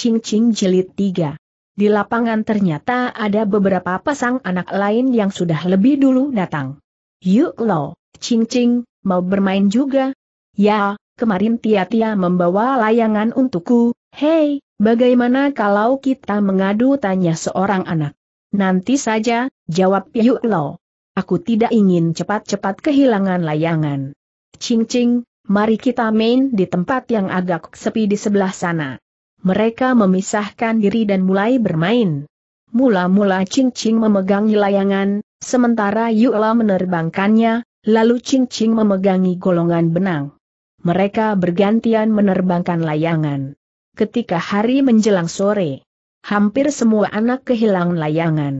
Cincin jelit 3. Di lapangan ternyata ada beberapa pasang anak lain yang sudah lebih dulu datang. Yuk lo, Cincin, mau bermain juga? Ya, kemarin Tia-Tia membawa layangan untukku, hei, bagaimana kalau kita mengadu tanya seorang anak? Nanti saja, jawab Yuk lo. Aku tidak ingin cepat-cepat kehilangan layangan. Cincin, mari kita main di tempat yang agak sepi di sebelah sana mereka memisahkan diri dan mulai bermain. Mula-mula Ching Ching memegangi layangan, sementara Yuela menerbangkannya, lalu Ching Ching memegangi golongan benang. Mereka bergantian menerbangkan layangan. Ketika hari menjelang sore, hampir semua anak kehilangan layangan.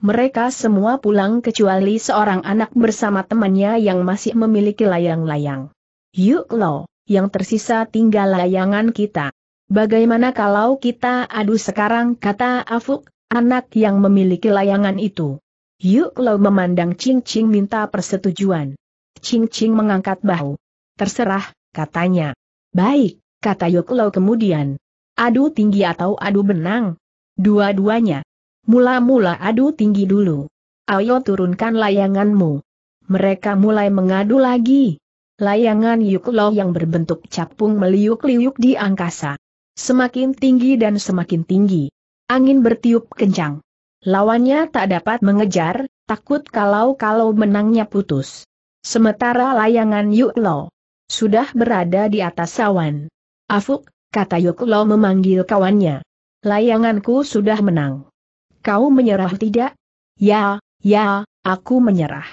Mereka semua pulang kecuali seorang anak bersama temannya yang masih memiliki layang-layang. Yuk lo, yang tersisa tinggal layangan kita. Bagaimana kalau kita adu sekarang kata Afuk, anak yang memiliki layangan itu. Yuk Lo memandang Ching Ching minta persetujuan. Ching Ching mengangkat bahu. Terserah, katanya. Baik, kata Yuk Lo kemudian. Adu tinggi atau adu benang? Dua-duanya. Mula-mula adu tinggi dulu. Ayo turunkan layanganmu. Mereka mulai mengadu lagi. Layangan Yuk, Yuklo yang berbentuk capung meliuk-liuk di angkasa. Semakin tinggi dan semakin tinggi. Angin bertiup kencang. Lawannya tak dapat mengejar, takut kalau-kalau menangnya putus. Sementara layangan Yuk Lo sudah berada di atas awan. Afuk, kata Yuk Lo memanggil kawannya. Layanganku sudah menang. Kau menyerah tidak? Ya, ya, aku menyerah.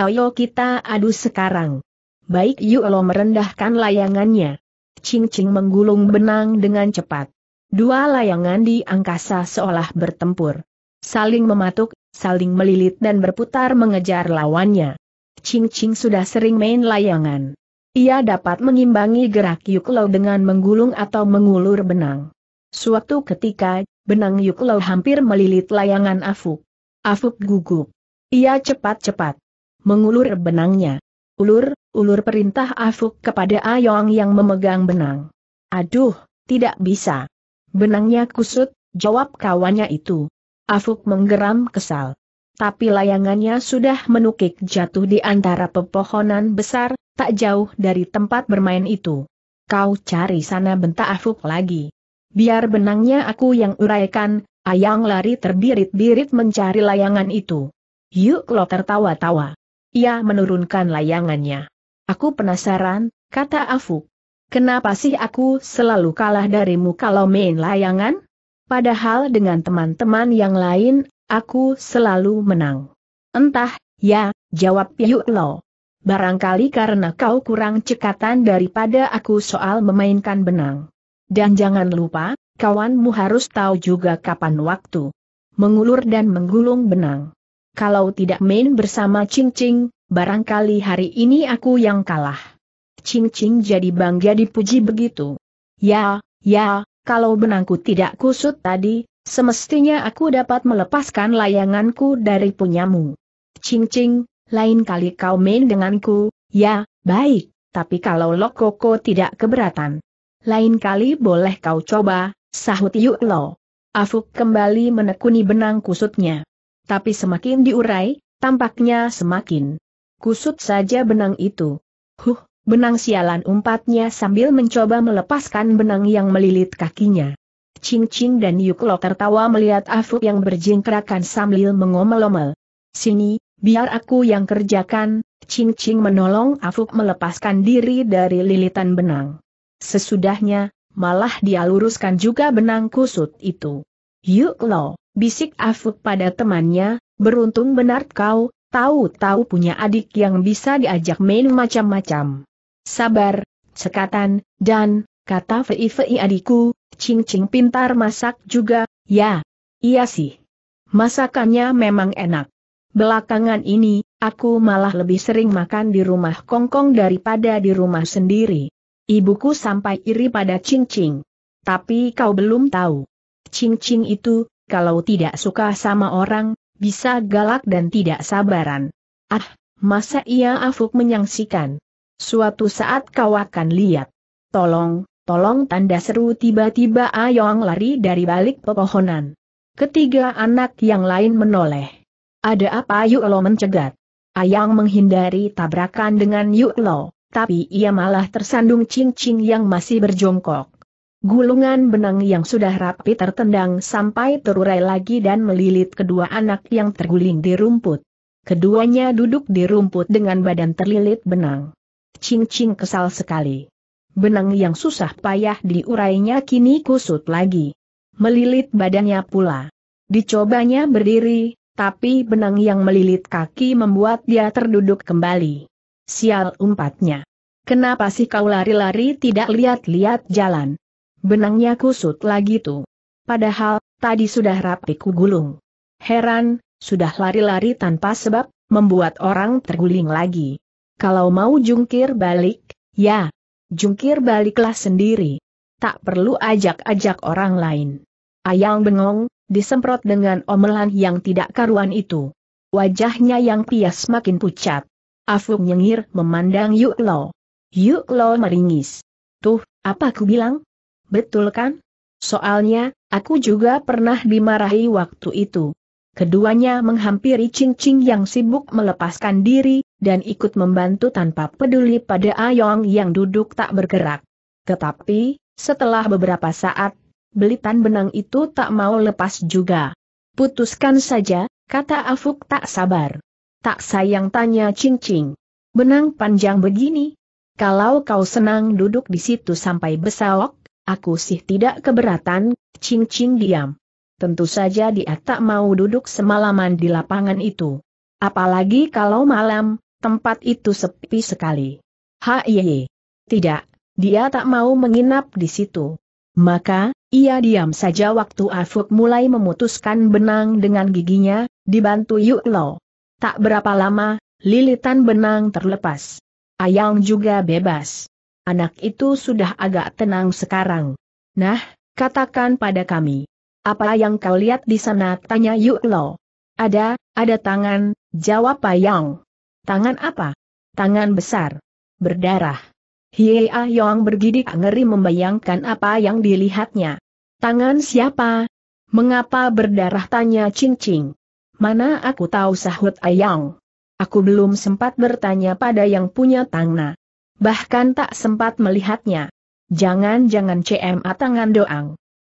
Ayo kita adu sekarang. Baik Yuk Lo merendahkan layangannya. Ching Ching menggulung benang dengan cepat. Dua layangan di angkasa seolah bertempur. Saling mematuk, saling melilit dan berputar mengejar lawannya. Ching Ching sudah sering main layangan. Ia dapat mengimbangi gerak Yuklo dengan menggulung atau mengulur benang. Suatu ketika, benang Yuklo hampir melilit layangan Afuk. Afuk gugup. Ia cepat-cepat mengulur benangnya. Ulur, ulur perintah Afuk kepada Ayong yang memegang benang. Aduh, tidak bisa. Benangnya kusut, jawab kawannya itu. Afuk menggeram kesal. Tapi layangannya sudah menukik jatuh di antara pepohonan besar, tak jauh dari tempat bermain itu. Kau cari sana bentak Afuk lagi. Biar benangnya aku yang uraikan, Ayang lari terbirit-birit mencari layangan itu. Yuk Lo tertawa-tawa. Ia menurunkan layangannya. Aku penasaran, kata Afu. Kenapa sih aku selalu kalah darimu kalau main layangan? Padahal dengan teman-teman yang lain, aku selalu menang. Entah, ya, jawab Yu Lo. Barangkali karena kau kurang cekatan daripada aku soal memainkan benang. Dan jangan lupa, kawanmu harus tahu juga kapan waktu mengulur dan menggulung benang. Kalau tidak main bersama cincing, barangkali hari ini aku yang kalah. Cing Cing jadi bangga dipuji begitu. Ya, ya, kalau benangku tidak kusut tadi, semestinya aku dapat melepaskan layanganku dari punyamu. Cing Cing, lain kali kau main denganku, ya, baik, tapi kalau Lokoko tidak keberatan. Lain kali boleh kau coba, sahut Yuk Lo. Afuk kembali menekuni benang kusutnya. Tapi semakin diurai, tampaknya semakin Kusut saja benang itu. Huh, benang sialan umpatnya sambil mencoba melepaskan benang yang melilit kakinya. Ching Ching dan Yuklo tertawa melihat Afuk yang berjingkrakan sambil mengomel-omel. Sini, biar aku yang kerjakan, Ching Ching menolong Afuk melepaskan diri dari lilitan benang. Sesudahnya, malah dia luruskan juga benang kusut itu. Yuklo, bisik Afuk pada temannya, beruntung benar kau, tahu-tahu punya adik yang bisa diajak main macam-macam. Sabar, sekatan, dan, kata Fei Fei adikku, Cing Cing pintar masak juga, ya, iya sih. Masakannya memang enak. Belakangan ini, aku malah lebih sering makan di rumah kongkong daripada di rumah sendiri. Ibuku sampai iri pada Cing Cing. Tapi kau belum tahu. Cing Cing itu, kalau tidak suka sama orang, bisa galak dan tidak sabaran. Ah, masa ia afuk menyangsikan. Suatu saat kau akan lihat. Tolong, tolong tanda seru tiba-tiba Ayong lari dari balik pepohonan. Ketiga anak yang lain menoleh. Ada apa Yuk Lo mencegat? Ayang menghindari tabrakan dengan Yuk Lo, tapi ia malah tersandung cincin yang masih berjongkok. Gulungan benang yang sudah rapi tertendang sampai terurai lagi dan melilit kedua anak yang terguling di rumput. Keduanya duduk di rumput dengan badan terlilit benang. Cing-cing kesal sekali. Benang yang susah payah diurainya kini kusut lagi. Melilit badannya pula. Dicobanya berdiri, tapi benang yang melilit kaki membuat dia terduduk kembali. Sial umpatnya. Kenapa sih kau lari-lari tidak lihat-lihat jalan? Benangnya kusut lagi tuh. Padahal, tadi sudah rapi kugulung. Heran, sudah lari-lari tanpa sebab, membuat orang terguling lagi. Kalau mau jungkir balik, ya, jungkir baliklah sendiri. Tak perlu ajak-ajak orang lain. Ayang bengong, disemprot dengan omelan yang tidak karuan itu. Wajahnya yang pias makin pucat. Afung nyengir memandang Yuklo. Yuklo meringis. Tuh, apa ku bilang? betul kan? Soalnya, aku juga pernah dimarahi waktu itu. Keduanya menghampiri cincin yang sibuk melepaskan diri, dan ikut membantu tanpa peduli pada Ayong yang duduk tak bergerak. Tetapi, setelah beberapa saat, belitan benang itu tak mau lepas juga. Putuskan saja, kata Afuk tak sabar. Tak sayang tanya cincin. Benang panjang begini. Kalau kau senang duduk di situ sampai besok, Aku sih tidak keberatan, Ching Ching diam. Tentu saja dia tak mau duduk semalaman di lapangan itu. Apalagi kalau malam, tempat itu sepi sekali. Hiye. Tidak, dia tak mau menginap di situ. Maka, ia diam saja waktu Afuk mulai memutuskan benang dengan giginya, dibantu Yuk Lo. Tak berapa lama, lilitan benang terlepas. Ayang juga bebas. Anak itu sudah agak tenang sekarang. Nah, katakan pada kami. Apa yang kau lihat di sana? Tanya Yuk Lo. Ada, ada tangan, jawab Payong. Tangan apa? Tangan besar. Berdarah. Hie Ah Yong bergidik ngeri membayangkan apa yang dilihatnya. Tangan siapa? Mengapa berdarah tanya cincing? Mana aku tahu sahut Ayang. Aku belum sempat bertanya pada yang punya tangan. Bahkan tak sempat melihatnya. Jangan-jangan Cm atangan doang.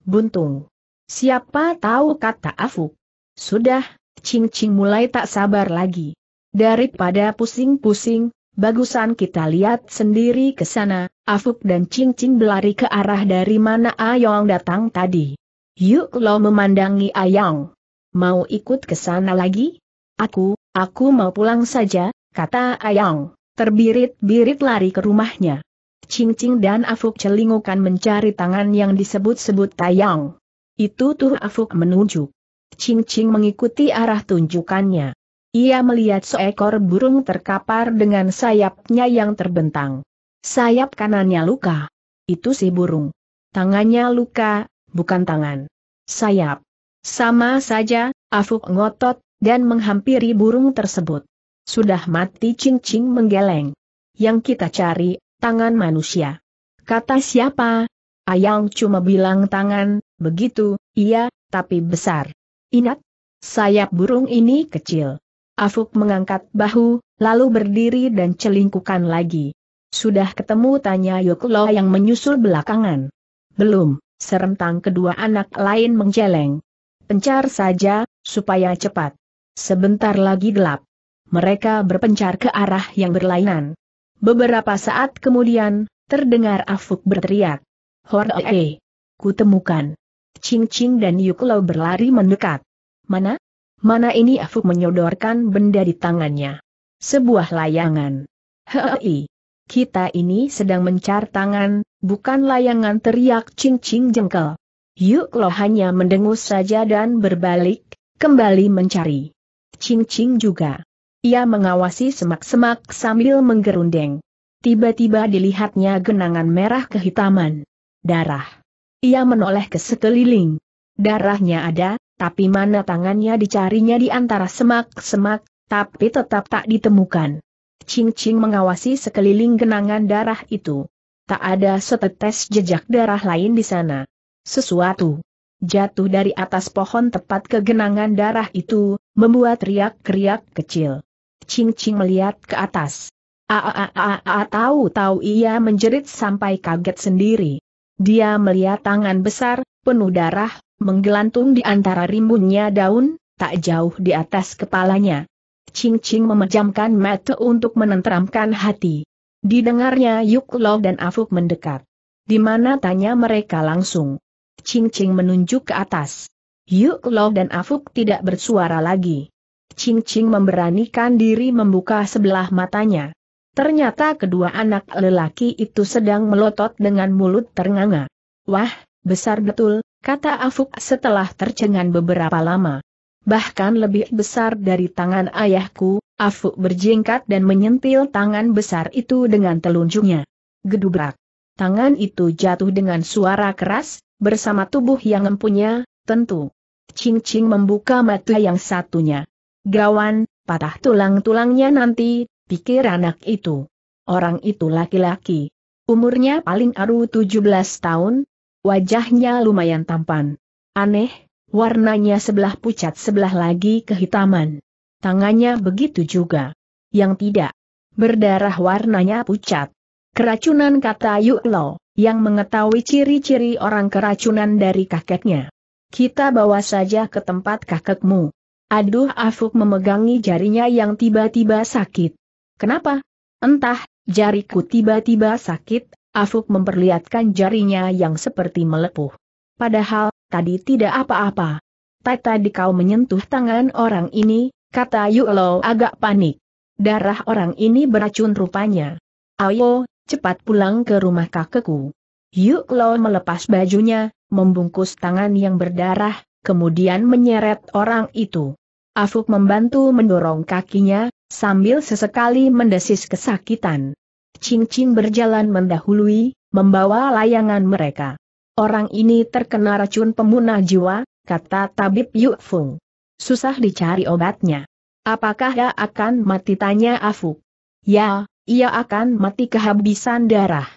Buntung. Siapa tahu kata Afuk. Sudah, Cing Cing mulai tak sabar lagi. Daripada pusing-pusing, bagusan kita lihat sendiri ke sana, Afuk dan Cing Cing berlari ke arah dari mana Ayong datang tadi. Yuk lo memandangi Ayong. Mau ikut ke sana lagi? Aku, aku mau pulang saja, kata Ayong terbirit-birit lari ke rumahnya. Ching Ching dan Afuk celingukan mencari tangan yang disebut-sebut Tayang. Itu tuh Afuk menuju. Ching Ching mengikuti arah tunjukannya. Ia melihat seekor burung terkapar dengan sayapnya yang terbentang. Sayap kanannya luka. Itu si burung. Tangannya luka, bukan tangan. Sayap. Sama saja, Afuk ngotot, dan menghampiri burung tersebut. Sudah mati cincin menggeleng. Yang kita cari, tangan manusia. Kata siapa? Ayang cuma bilang tangan, begitu, iya, tapi besar. Ingat? Sayap burung ini kecil. Afuk mengangkat bahu, lalu berdiri dan celingkukan lagi. Sudah ketemu tanya Yoklo yang menyusul belakangan. Belum, Serentang kedua anak lain menggeleng. Pencar saja, supaya cepat. Sebentar lagi gelap mereka berpencar ke arah yang berlainan. Beberapa saat kemudian, terdengar Afuk berteriak. Horee! Kutemukan! Ching Ching dan Yuklo berlari mendekat. Mana? Mana ini Afuk menyodorkan benda di tangannya. Sebuah layangan. Hei! Kita ini sedang mencar tangan, bukan layangan teriak Ching Ching jengkel. Yuklo hanya mendengus saja dan berbalik, kembali mencari. Ching Ching juga. Ia mengawasi semak-semak sambil menggerundeng. Tiba-tiba dilihatnya genangan merah kehitaman. Darah. Ia menoleh ke sekeliling. Darahnya ada, tapi mana tangannya dicarinya di antara semak-semak, tapi tetap tak ditemukan. Cing-cing mengawasi sekeliling genangan darah itu. Tak ada setetes jejak darah lain di sana. Sesuatu jatuh dari atas pohon tepat ke genangan darah itu, membuat riak-riak kecil. Ching Ching melihat ke atas. Aaaa tahu-tahu ia menjerit sampai kaget sendiri. Dia melihat tangan besar, penuh darah, menggelantung di antara rimbunnya daun, tak jauh di atas kepalanya. Ching Ching memejamkan mata untuk menenteramkan hati. Didengarnya Yuk Lo dan Afuk mendekat. Di mana tanya mereka langsung. Ching Ching menunjuk ke atas. Yuk Lo dan Afuk tidak bersuara lagi. Ching Ching memberanikan diri membuka sebelah matanya. Ternyata kedua anak lelaki itu sedang melotot dengan mulut ternganga. Wah, besar betul, kata Afuk setelah tercengang beberapa lama. Bahkan lebih besar dari tangan ayahku, Afuk berjingkat dan menyentil tangan besar itu dengan telunjuknya. Gedubrak. Tangan itu jatuh dengan suara keras, bersama tubuh yang empunya, tentu. Ching Ching membuka mata yang satunya. Gawan, patah tulang-tulangnya nanti, pikir anak itu. Orang itu laki-laki. Umurnya paling aru 17 tahun, wajahnya lumayan tampan. Aneh, warnanya sebelah pucat sebelah lagi kehitaman. Tangannya begitu juga. Yang tidak. Berdarah warnanya pucat. Keracunan kata Yuk yang mengetahui ciri-ciri orang keracunan dari kakeknya. Kita bawa saja ke tempat kakekmu. Aduh Afuk memegangi jarinya yang tiba-tiba sakit. Kenapa? Entah, jariku tiba-tiba sakit, Afuk memperlihatkan jarinya yang seperti melepuh. Padahal, tadi tidak apa-apa. Tadi kau menyentuh tangan orang ini, kata Yulo agak panik. Darah orang ini beracun rupanya. Ayo, cepat pulang ke rumah kakekku. Yulo melepas bajunya, membungkus tangan yang berdarah, kemudian menyeret orang itu. Afuk membantu mendorong kakinya, sambil sesekali mendesis kesakitan. Cing-cing berjalan mendahului, membawa layangan mereka. Orang ini terkena racun pemunah jiwa, kata tabib Yuk Fung. Susah dicari obatnya. Apakah ia akan mati tanya Afuk? Ya, ia akan mati kehabisan darah.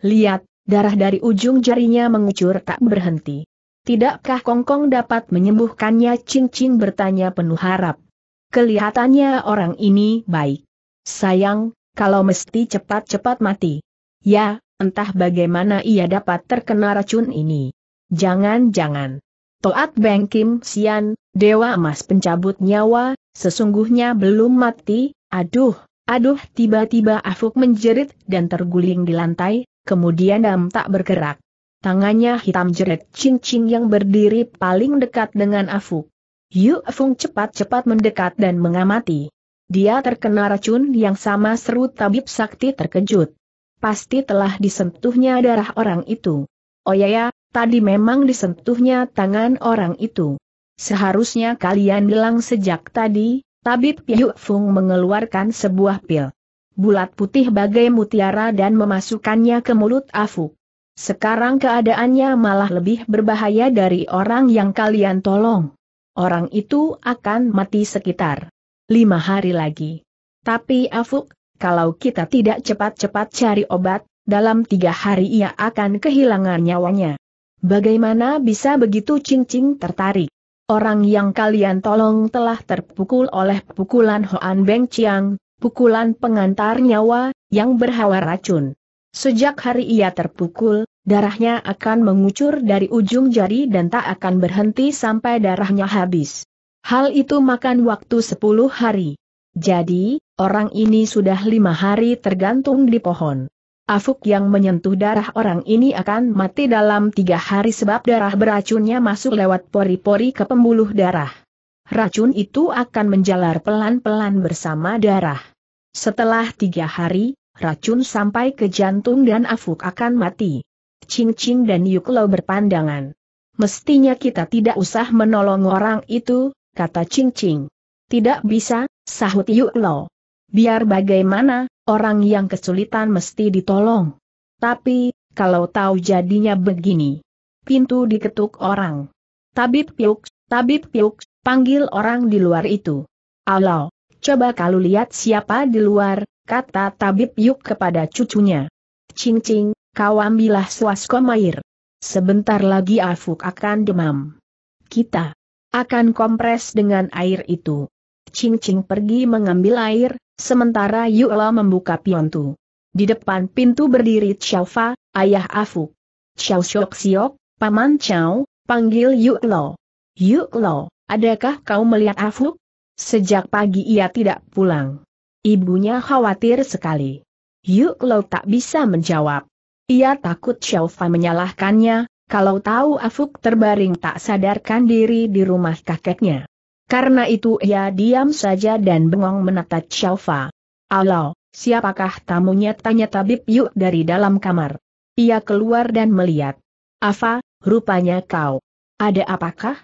Lihat, darah dari ujung jarinya mengucur tak berhenti. Tidakkah Kongkong dapat menyembuhkannya? Cincin bertanya penuh harap. Kelihatannya orang ini baik. Sayang, kalau mesti cepat-cepat mati. Ya, entah bagaimana ia dapat terkena racun ini. Jangan-jangan. Toat Beng Kim Sian, Dewa Emas pencabut nyawa, sesungguhnya belum mati, aduh, aduh tiba-tiba Afuk menjerit dan terguling di lantai, kemudian dam tak bergerak tangannya hitam jeret cincin yang berdiri paling dekat dengan Afuk. Yu Fung cepat-cepat mendekat dan mengamati. Dia terkena racun yang sama seru tabib sakti terkejut. Pasti telah disentuhnya darah orang itu. Oh ya ya, tadi memang disentuhnya tangan orang itu. Seharusnya kalian bilang sejak tadi, tabib Yu Fung mengeluarkan sebuah pil. Bulat putih bagai mutiara dan memasukkannya ke mulut Afuk. Sekarang keadaannya malah lebih berbahaya dari orang yang kalian tolong. Orang itu akan mati sekitar lima hari lagi. Tapi Afuk, kalau kita tidak cepat-cepat cari obat, dalam tiga hari ia akan kehilangan nyawanya. Bagaimana bisa begitu cincing tertarik? Orang yang kalian tolong telah terpukul oleh pukulan Hoan Beng Chiang, pukulan pengantar nyawa, yang berhawa racun. Sejak hari ia terpukul, darahnya akan mengucur dari ujung jari dan tak akan berhenti sampai darahnya habis. Hal itu makan waktu 10 hari. Jadi, orang ini sudah lima hari tergantung di pohon. Afuk yang menyentuh darah orang ini akan mati dalam tiga hari sebab darah beracunnya masuk lewat pori-pori ke pembuluh darah. Racun itu akan menjalar pelan-pelan bersama darah. Setelah tiga hari, racun sampai ke jantung dan afuk akan mati. Ching Ching dan Yuklo berpandangan. Mestinya kita tidak usah menolong orang itu, kata Ching Ching. Tidak bisa, sahut Yuklo. Biar bagaimana, orang yang kesulitan mesti ditolong. Tapi, kalau tahu jadinya begini. Pintu diketuk orang. Tabib Piuk, Tabib Piuk, panggil orang di luar itu. Alau, coba kalau lihat siapa di luar, kata Tabib Yuk kepada cucunya. Cing Cing, kau ambillah suaskom air. Sebentar lagi Afuk akan demam. Kita akan kompres dengan air itu. Cing pergi mengambil air, sementara lo membuka pintu. Di depan pintu berdiri Xiaofa, ayah Afuk. Xiao Xiok Siok, Paman Chao, panggil yuk lo. yuk lo, adakah kau melihat Afuk? Sejak pagi ia tidak pulang. Ibunya khawatir sekali. Yuk Lo tak bisa menjawab. Ia takut Xiaofa menyalahkannya, kalau tahu Afuk terbaring tak sadarkan diri di rumah kakeknya. Karena itu ia diam saja dan bengong menatap Xiaofa. Alau, siapakah tamunya tanya tabib Yuk dari dalam kamar. Ia keluar dan melihat. Afa, rupanya kau. Ada apakah?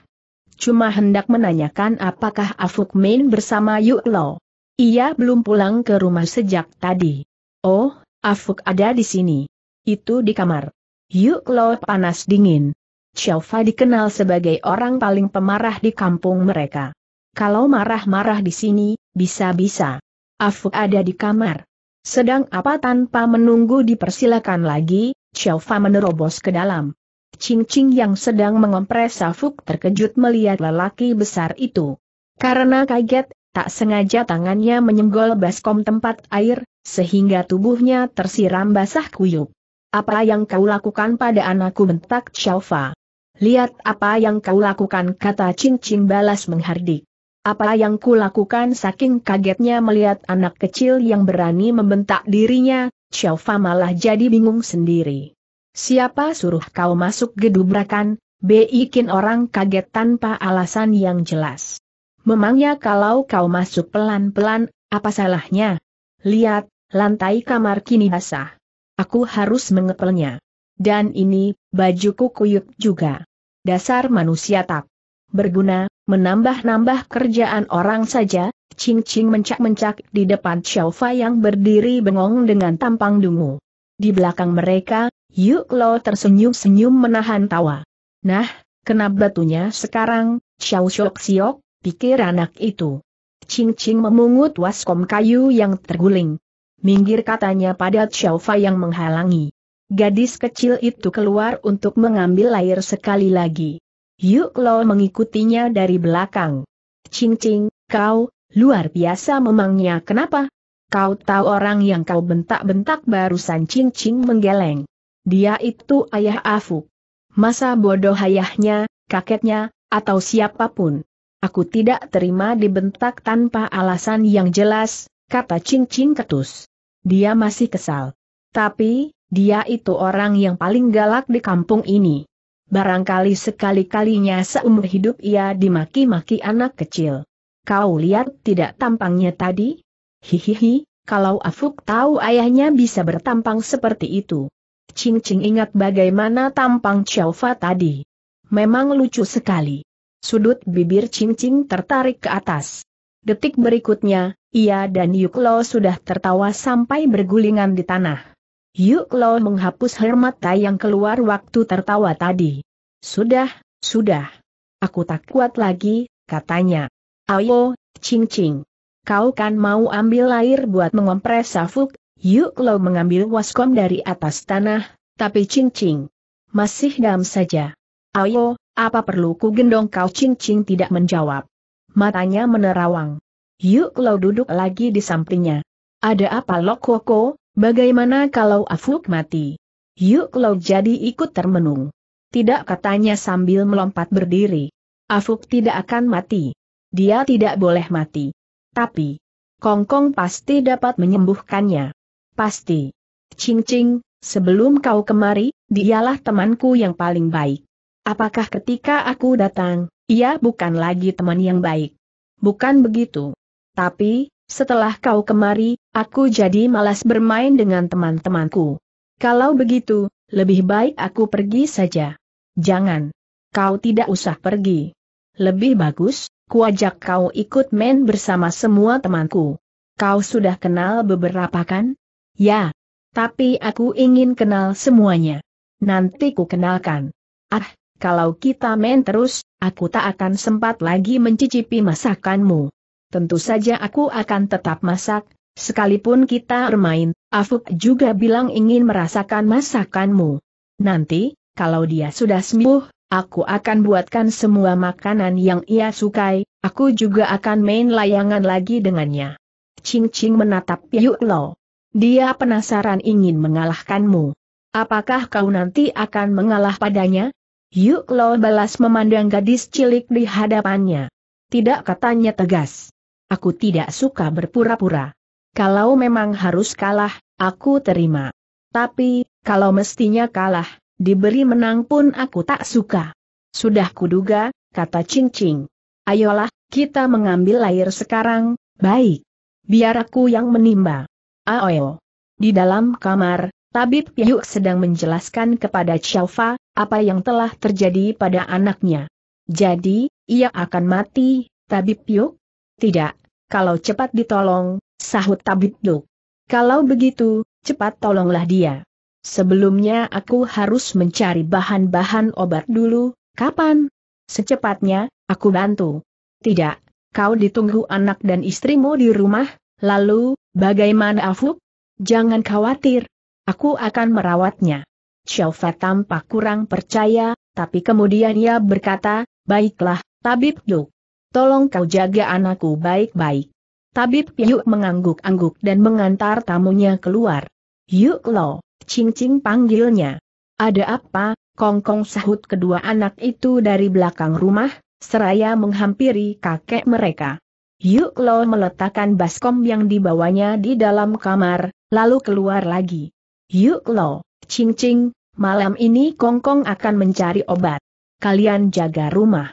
Cuma hendak menanyakan apakah Afuk main bersama Yuk Lo. Ia belum pulang ke rumah sejak tadi. Oh, Afuk ada di sini. Itu di kamar. Yuk lo panas dingin. Xiaofa dikenal sebagai orang paling pemarah di kampung mereka. Kalau marah-marah di sini, bisa-bisa. Afuk ada di kamar. Sedang apa tanpa menunggu dipersilakan lagi, Xiaofa menerobos ke dalam. Ching Ching yang sedang mengompres Afuk terkejut melihat lelaki besar itu. Karena kaget, Tak sengaja tangannya menyenggol baskom tempat air, sehingga tubuhnya tersiram basah kuyup. Apa yang kau lakukan pada anakku bentak Xiaofa? Lihat apa yang kau lakukan kata Cincing balas menghardik. Apa yang ku lakukan? saking kagetnya melihat anak kecil yang berani membentak dirinya, Xiaofa malah jadi bingung sendiri. Siapa suruh kau masuk gedubrakan, beikin orang kaget tanpa alasan yang jelas. Memangnya kalau kau masuk pelan-pelan, apa salahnya? Lihat, lantai kamar kini basah. Aku harus mengepelnya. Dan ini, bajuku kuyuk juga. Dasar manusia tak berguna, menambah-nambah kerjaan orang saja, cing-cing mencak-mencak di depan Xiaofa yang berdiri bengong dengan tampang dungu. Di belakang mereka, Yuk Lo tersenyum-senyum menahan tawa. Nah, kena batunya sekarang, Xiao Xiok Siok, pikir anak itu. Ching Ching memungut waskom kayu yang terguling. Minggir katanya pada Xiaofa yang menghalangi. Gadis kecil itu keluar untuk mengambil air sekali lagi. Yuk Lo mengikutinya dari belakang. Ching Ching, kau, luar biasa memangnya kenapa? Kau tahu orang yang kau bentak-bentak barusan Ching Ching menggeleng. Dia itu ayah Afu. Masa bodoh ayahnya, kakeknya, atau siapapun. Aku tidak terima dibentak tanpa alasan yang jelas, kata Cing Cing ketus. Dia masih kesal. Tapi, dia itu orang yang paling galak di kampung ini. Barangkali sekali-kalinya seumur hidup ia dimaki-maki anak kecil. Kau lihat tidak tampangnya tadi? Hihihi, kalau Afuk tahu ayahnya bisa bertampang seperti itu. Cing Cing ingat bagaimana tampang Chiaofa tadi. Memang lucu sekali. Sudut bibir cincin tertarik ke atas. Detik berikutnya, ia dan Yuklo sudah tertawa sampai bergulingan di tanah. Yuklo menghapus air mata yang keluar waktu tertawa tadi. Sudah, sudah. Aku tak kuat lagi, katanya. Ayo, cincin. Kau kan mau ambil air buat mengompres safuk, Yuklo mengambil waskom dari atas tanah, tapi cincin. Masih dam saja. Ayo, apa perlu ku gendong kau cincin tidak menjawab. Matanya menerawang. Yuk kau duduk lagi di sampingnya. Ada apa lo Koko, bagaimana kalau Afuk mati? Yuk kau jadi ikut termenung. Tidak katanya sambil melompat berdiri. Afuk tidak akan mati. Dia tidak boleh mati. Tapi, Kongkong pasti dapat menyembuhkannya. Pasti. Cing Cing, sebelum kau kemari, dialah temanku yang paling baik. Apakah ketika aku datang, ia bukan lagi teman yang baik? Bukan begitu. Tapi, setelah kau kemari, aku jadi malas bermain dengan teman-temanku. Kalau begitu, lebih baik aku pergi saja. Jangan. Kau tidak usah pergi. Lebih bagus, kuajak kau ikut main bersama semua temanku. Kau sudah kenal beberapa kan? Ya. Tapi aku ingin kenal semuanya. Nanti ku kenalkan. Ah, kalau kita main terus, aku tak akan sempat lagi mencicipi masakanmu. Tentu saja aku akan tetap masak, sekalipun kita bermain, Afuk juga bilang ingin merasakan masakanmu. Nanti, kalau dia sudah sembuh, aku akan buatkan semua makanan yang ia sukai, aku juga akan main layangan lagi dengannya. Ching Ching menatap Yuk Lo. Dia penasaran ingin mengalahkanmu. Apakah kau nanti akan mengalah padanya? Yuk Lo balas memandang gadis cilik di hadapannya. Tidak katanya tegas. Aku tidak suka berpura-pura. Kalau memang harus kalah, aku terima. Tapi, kalau mestinya kalah, diberi menang pun aku tak suka. Sudah kuduga, kata Cing Cing. Ayolah, kita mengambil air sekarang, baik. Biar aku yang menimba. Aoyo. Di dalam kamar, Tabib Yuk sedang menjelaskan kepada Xiao apa yang telah terjadi pada anaknya. Jadi, ia akan mati, Tabib Yuk? Tidak, kalau cepat ditolong, sahut Tabib Yuk. Kalau begitu, cepat tolonglah dia. Sebelumnya aku harus mencari bahan-bahan obat dulu, kapan? Secepatnya, aku bantu. Tidak, kau ditunggu anak dan istrimu di rumah, lalu, bagaimana Afuk? Jangan khawatir, aku akan merawatnya. Xiaofa tampak kurang percaya, tapi kemudian ia berkata, Baiklah, Tabib Duk. Tolong kau jaga anakku baik-baik. Tabib Yuk mengangguk-angguk dan mengantar tamunya keluar. Yuk lo, cing-cing panggilnya. Ada apa, kongkong -kong sahut kedua anak itu dari belakang rumah, seraya menghampiri kakek mereka. Yuk lo meletakkan baskom yang dibawanya di dalam kamar, lalu keluar lagi. Yuk lo Ching Ching, malam ini Kong Kong akan mencari obat. Kalian jaga rumah.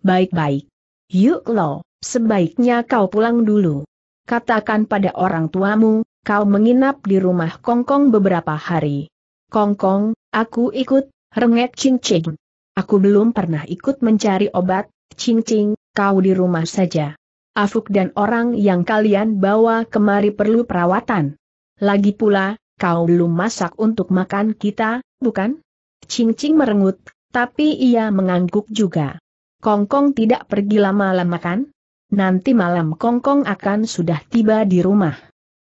Baik-baik. Yuk lo, sebaiknya kau pulang dulu. Katakan pada orang tuamu, kau menginap di rumah Kong Kong beberapa hari. Kong Kong, aku ikut, rengek Ching Ching. Aku belum pernah ikut mencari obat, Ching Ching, kau di rumah saja. Afuk dan orang yang kalian bawa kemari perlu perawatan. Lagi pula, kau belum masak untuk makan kita, bukan? Cing-cing merengut, tapi ia mengangguk juga. Kongkong tidak pergi lama-lama kan? Nanti malam Kongkong akan sudah tiba di rumah.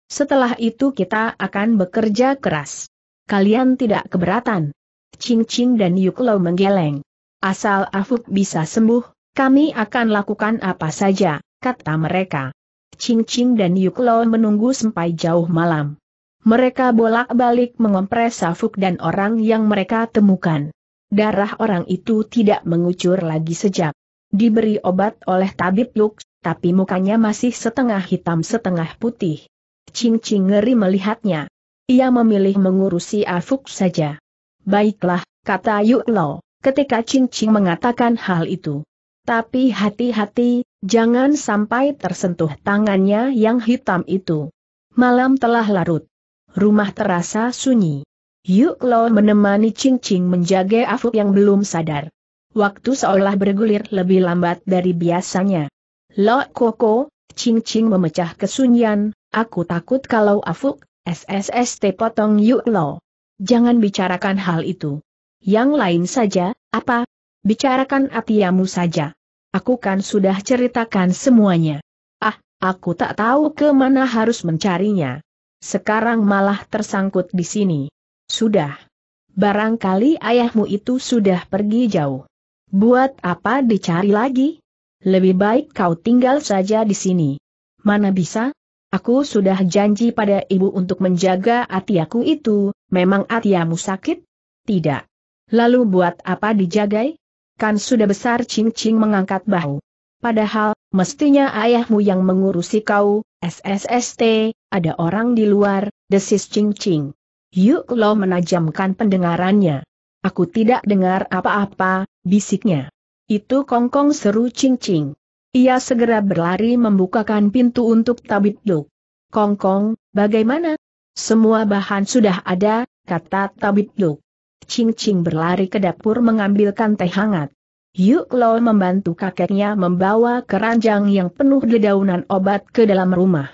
Setelah itu kita akan bekerja keras. Kalian tidak keberatan. Cing-cing dan Yuklo menggeleng. Asal Afuk bisa sembuh, kami akan lakukan apa saja, kata mereka. Cing-cing dan Yuklo menunggu sampai jauh malam. Mereka bolak-balik mengompres safuk dan orang yang mereka temukan. Darah orang itu tidak mengucur lagi sejak diberi obat oleh tabib Lux, tapi mukanya masih setengah hitam setengah putih. Ching Ching ngeri melihatnya. Ia memilih mengurusi Afuk saja. Baiklah, kata Yuk Lo, ketika Ching Ching mengatakan hal itu. Tapi hati-hati, jangan sampai tersentuh tangannya yang hitam itu. Malam telah larut rumah terasa sunyi. Yuk Lo menemani Ching menjaga Afuk yang belum sadar. Waktu seolah bergulir lebih lambat dari biasanya. Lo Koko, Ching Ching memecah kesunyian, aku takut kalau Afuk, SSST potong Yuk Lo. Jangan bicarakan hal itu. Yang lain saja, apa? Bicarakan atiamu saja. Aku kan sudah ceritakan semuanya. Ah, aku tak tahu kemana harus mencarinya sekarang malah tersangkut di sini. Sudah. Barangkali ayahmu itu sudah pergi jauh. Buat apa dicari lagi? Lebih baik kau tinggal saja di sini. Mana bisa? Aku sudah janji pada ibu untuk menjaga atiaku itu, memang atiamu sakit? Tidak. Lalu buat apa dijagai? Kan sudah besar cing mengangkat bahu. Padahal, mestinya ayahmu yang mengurusi kau, SSST, ada orang di luar, desis Ching Ching. Yuk Lo menajamkan pendengarannya. Aku tidak dengar apa-apa, bisiknya. Itu kongkong seru Ching Ching. Ia segera berlari membukakan pintu untuk tabib Duk. Kongkong, bagaimana? Semua bahan sudah ada, kata tabib Duk. Ching Ching berlari ke dapur mengambilkan teh hangat. Yuk Lo membantu kakeknya membawa keranjang yang penuh dedaunan obat ke dalam rumah.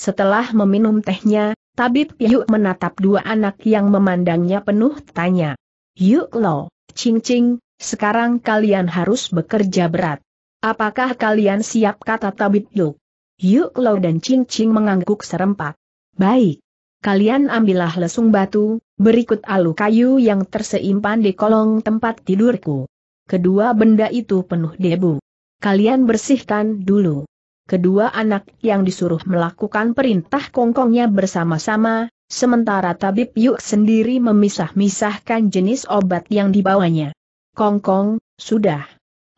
Setelah meminum tehnya, Tabib Yuk menatap dua anak yang memandangnya penuh tanya. Yuk Lo, Ching Ching, sekarang kalian harus bekerja berat. Apakah kalian siap kata Tabib Yuk? Yuk Lo dan Ching Ching mengangguk serempak. Baik. Kalian ambillah lesung batu, berikut alu kayu yang terseimpan di kolong tempat tidurku kedua benda itu penuh debu. Kalian bersihkan dulu. Kedua anak yang disuruh melakukan perintah kongkongnya bersama-sama, sementara tabib Yuk sendiri memisah-misahkan jenis obat yang dibawanya. Kongkong, sudah.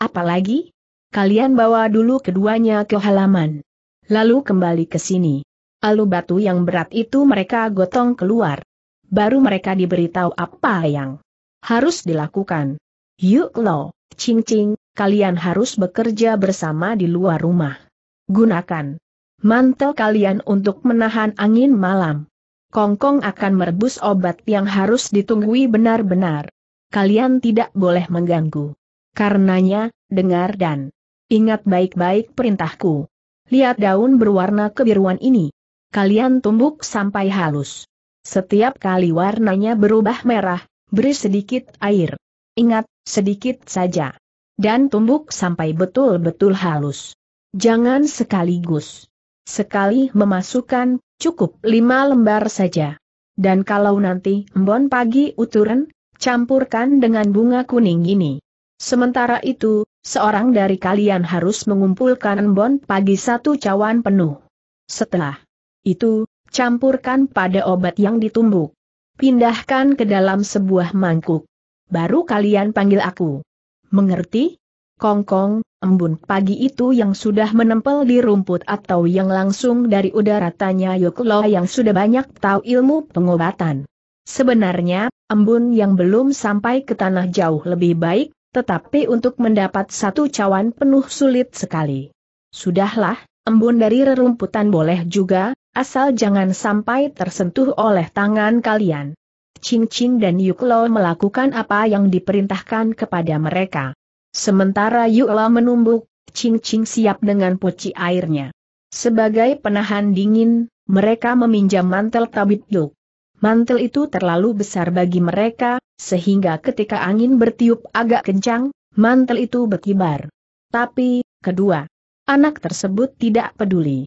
Apalagi? Kalian bawa dulu keduanya ke halaman. Lalu kembali ke sini. Alu batu yang berat itu mereka gotong keluar. Baru mereka diberitahu apa yang harus dilakukan. Yuk lo, Ching kalian harus bekerja bersama di luar rumah. Gunakan mantel kalian untuk menahan angin malam. Kongkong akan merebus obat yang harus ditunggui benar-benar. Kalian tidak boleh mengganggu. Karenanya, dengar dan ingat baik-baik perintahku. Lihat daun berwarna kebiruan ini. Kalian tumbuk sampai halus. Setiap kali warnanya berubah merah, beri sedikit air. Ingat, sedikit saja. Dan tumbuk sampai betul-betul halus. Jangan sekaligus. Sekali memasukkan, cukup lima lembar saja. Dan kalau nanti embon pagi uturen, campurkan dengan bunga kuning ini. Sementara itu, seorang dari kalian harus mengumpulkan embon pagi satu cawan penuh. Setelah itu, campurkan pada obat yang ditumbuk. Pindahkan ke dalam sebuah mangkuk baru kalian panggil aku. Mengerti? Kongkong, embun pagi itu yang sudah menempel di rumput atau yang langsung dari udara tanya Yoklo yang sudah banyak tahu ilmu pengobatan. Sebenarnya, embun yang belum sampai ke tanah jauh lebih baik, tetapi untuk mendapat satu cawan penuh sulit sekali. Sudahlah, embun dari rerumputan boleh juga, asal jangan sampai tersentuh oleh tangan kalian. Ching Ching dan Yuklo melakukan apa yang diperintahkan kepada mereka. Sementara Yuklo menumbuk, Ching Ching siap dengan poci airnya. Sebagai penahan dingin, mereka meminjam mantel tabib Yuk. Mantel itu terlalu besar bagi mereka, sehingga ketika angin bertiup agak kencang, mantel itu berkibar. Tapi, kedua, anak tersebut tidak peduli.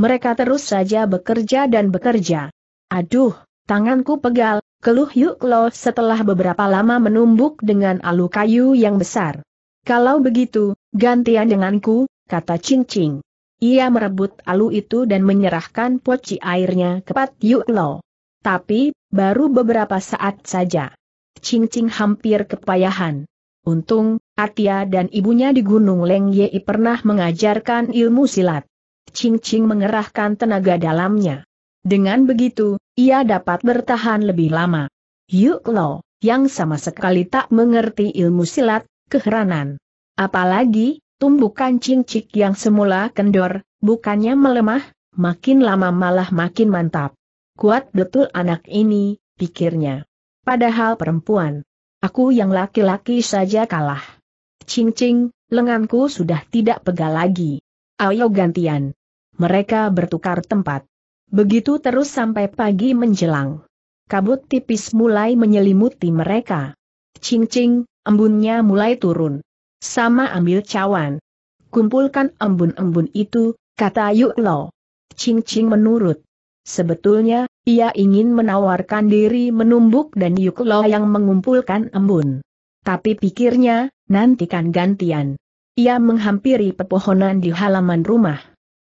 Mereka terus saja bekerja dan bekerja. Aduh, tanganku pegal, keluh Yuk Lo setelah beberapa lama menumbuk dengan alu kayu yang besar. Kalau begitu, gantian denganku, kata Ching Ching. Ia merebut alu itu dan menyerahkan poci airnya ke Pat Yuk Lo. Tapi, baru beberapa saat saja. Ching Ching hampir kepayahan. Untung, Atia dan ibunya di Gunung Leng Yei pernah mengajarkan ilmu silat. Ching Ching mengerahkan tenaga dalamnya. Dengan begitu, ia dapat bertahan lebih lama. Yuk Lo, yang sama sekali tak mengerti ilmu silat, keheranan. Apalagi, tumbukan cincik yang semula kendor, bukannya melemah, makin lama malah makin mantap. Kuat betul anak ini, pikirnya. Padahal perempuan. Aku yang laki-laki saja kalah. Cincing, lenganku sudah tidak pegal lagi. Ayo gantian. Mereka bertukar tempat. Begitu terus sampai pagi menjelang. Kabut tipis mulai menyelimuti mereka. Cing-cing, embunnya mulai turun. Sama ambil cawan. Kumpulkan embun-embun itu, kata Yuk Lo. Cing-cing menurut. Sebetulnya, ia ingin menawarkan diri menumbuk dan Yuk Lo yang mengumpulkan embun. Tapi pikirnya, nantikan gantian. Ia menghampiri pepohonan di halaman rumah.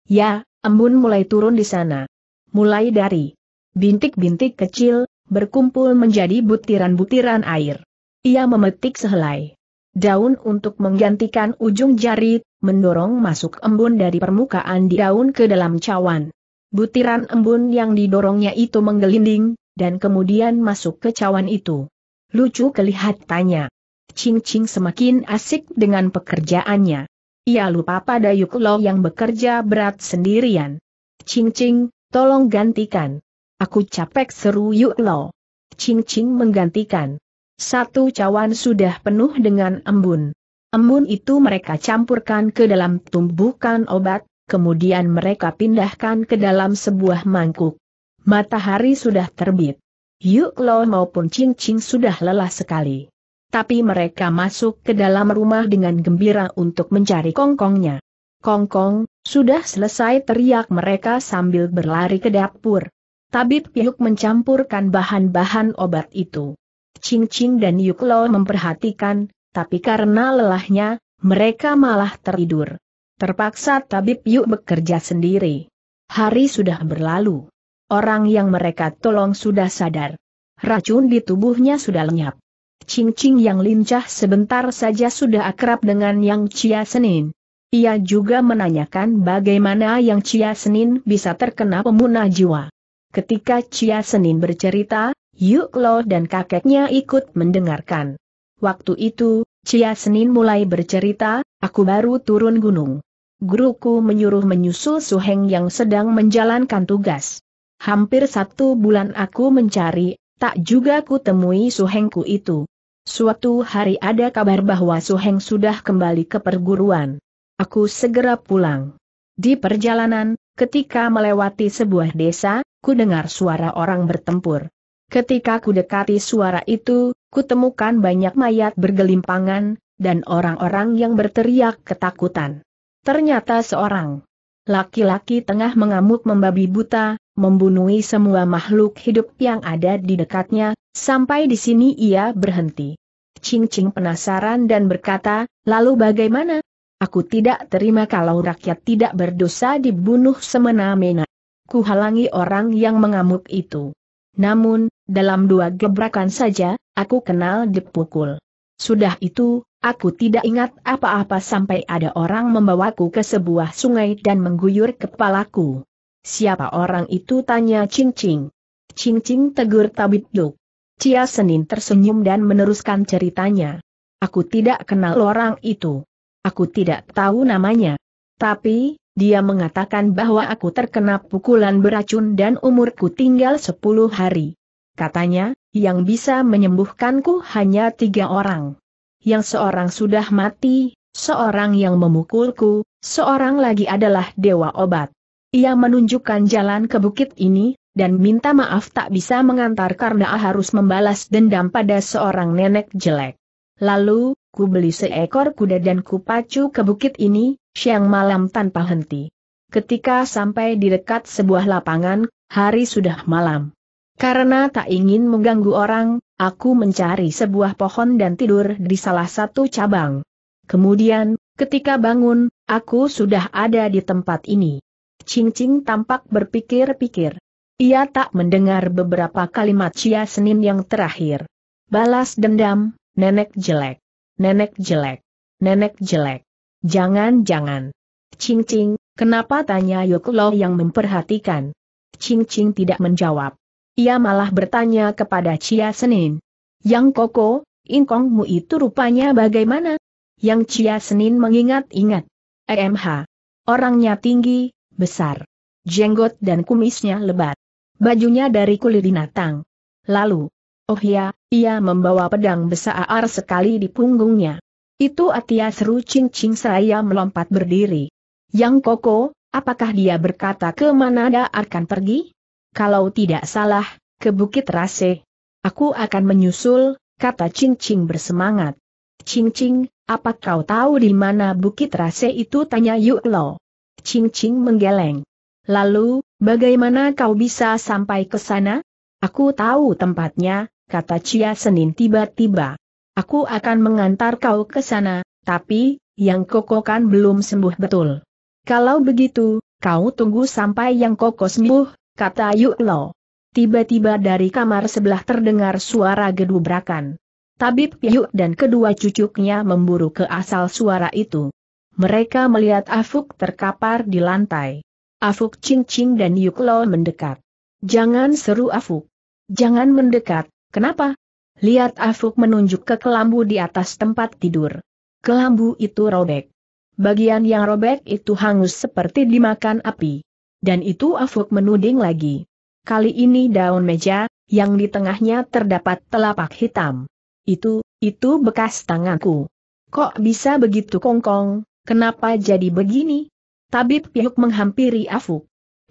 Ya, embun mulai turun di sana mulai dari bintik-bintik kecil, berkumpul menjadi butiran-butiran air. Ia memetik sehelai daun untuk menggantikan ujung jari, mendorong masuk embun dari permukaan di daun ke dalam cawan. Butiran embun yang didorongnya itu menggelinding, dan kemudian masuk ke cawan itu. Lucu kelihatannya. Ching Ching semakin asik dengan pekerjaannya. Ia lupa pada Yuklo yang bekerja berat sendirian. Ching Ching, Tolong gantikan. Aku capek seru Yuk Lo. Ching Ching menggantikan. Satu cawan sudah penuh dengan embun. Embun itu mereka campurkan ke dalam tumbukan obat, kemudian mereka pindahkan ke dalam sebuah mangkuk. Matahari sudah terbit. Yuk Lo maupun Ching Ching sudah lelah sekali. Tapi mereka masuk ke dalam rumah dengan gembira untuk mencari kongkongnya. Kongkong, sudah selesai teriak mereka sambil berlari ke dapur. Tabib Piuk mencampurkan bahan-bahan obat itu. Ching Ching dan Yuk memperhatikan, tapi karena lelahnya, mereka malah tertidur. Terpaksa Tabib Piuk bekerja sendiri. Hari sudah berlalu. Orang yang mereka tolong sudah sadar. Racun di tubuhnya sudah lenyap. Ching Ching yang lincah sebentar saja sudah akrab dengan Yang Cia Senin. Ia juga menanyakan bagaimana yang Cia Senin bisa terkena pemunah jiwa. Ketika Cia Senin bercerita, Yuk Lo dan kakeknya ikut mendengarkan. Waktu itu, Cia Senin mulai bercerita, aku baru turun gunung. Guruku menyuruh menyusul Suheng yang sedang menjalankan tugas. Hampir satu bulan aku mencari, tak juga ku temui Suhengku itu. Suatu hari ada kabar bahwa Suheng sudah kembali ke perguruan. Aku segera pulang. Di perjalanan, ketika melewati sebuah desa, ku dengar suara orang bertempur. Ketika ku dekati suara itu, ku temukan banyak mayat bergelimpangan, dan orang-orang yang berteriak ketakutan. Ternyata seorang laki-laki tengah mengamuk membabi buta, membunuhi semua makhluk hidup yang ada di dekatnya, sampai di sini ia berhenti. Cing Cing penasaran dan berkata, lalu bagaimana? Aku tidak terima kalau rakyat tidak berdosa dibunuh semena-mena. Kuhalangi orang yang mengamuk itu. Namun, dalam dua gebrakan saja, aku kenal dipukul. Sudah itu, aku tidak ingat apa-apa sampai ada orang membawaku ke sebuah sungai dan mengguyur kepalaku. Siapa orang itu tanya Cincing. Cincing tegur Tabit Duk. Cia Senin tersenyum dan meneruskan ceritanya. Aku tidak kenal orang itu. Aku tidak tahu namanya. Tapi, dia mengatakan bahwa aku terkena pukulan beracun dan umurku tinggal 10 hari. Katanya, yang bisa menyembuhkanku hanya tiga orang. Yang seorang sudah mati, seorang yang memukulku, seorang lagi adalah dewa obat. Ia menunjukkan jalan ke bukit ini, dan minta maaf tak bisa mengantar karena harus membalas dendam pada seorang nenek jelek. Lalu, ku beli seekor kuda dan ku pacu ke bukit ini, siang malam tanpa henti. Ketika sampai di dekat sebuah lapangan, hari sudah malam. Karena tak ingin mengganggu orang, aku mencari sebuah pohon dan tidur di salah satu cabang. Kemudian, ketika bangun, aku sudah ada di tempat ini. Cing-cing tampak berpikir-pikir. Ia tak mendengar beberapa kalimat Cia Senin yang terakhir. Balas dendam, Nenek jelek. Nenek jelek. Nenek jelek. Jangan-jangan. Cing-cing, kenapa tanya lo yang memperhatikan? Cing-cing tidak menjawab. Ia malah bertanya kepada Cia Senin. Yang koko, ingkongmu itu rupanya bagaimana? Yang Cia Senin mengingat-ingat. EMH. Orangnya tinggi, besar. Jenggot dan kumisnya lebat. Bajunya dari kulit binatang. Lalu, Oh ya, ia membawa pedang besar sekali di punggungnya. Itu Atia seru cincin saya melompat berdiri. Yang koko, apakah dia berkata ke mana Manada akan pergi? Kalau tidak salah, ke Bukit Rase. Aku akan menyusul, kata cincin bersemangat. Cincin, apa kau tahu di mana Bukit Rase itu tanya Yuk Lo. Cincin menggeleng. Lalu, bagaimana kau bisa sampai ke sana? Aku tahu tempatnya, kata Cia Senin tiba-tiba. Aku akan mengantar kau ke sana, tapi, yang koko kan belum sembuh betul. Kalau begitu, kau tunggu sampai yang koko sembuh, kata Yuk Lo. Tiba-tiba dari kamar sebelah terdengar suara gedubrakan. Tabib Yuk dan kedua cucuknya memburu ke asal suara itu. Mereka melihat Afuk terkapar di lantai. Afuk Cing dan Yuk Lo mendekat. Jangan seru Afuk. Jangan mendekat, Kenapa? Lihat Afuk menunjuk ke kelambu di atas tempat tidur. Kelambu itu robek. Bagian yang robek itu hangus seperti dimakan api. Dan itu Afuk menuding lagi. Kali ini daun meja, yang di tengahnya terdapat telapak hitam. Itu, itu bekas tanganku. Kok bisa begitu kongkong, kenapa jadi begini? Tabib Piuk menghampiri Afuk.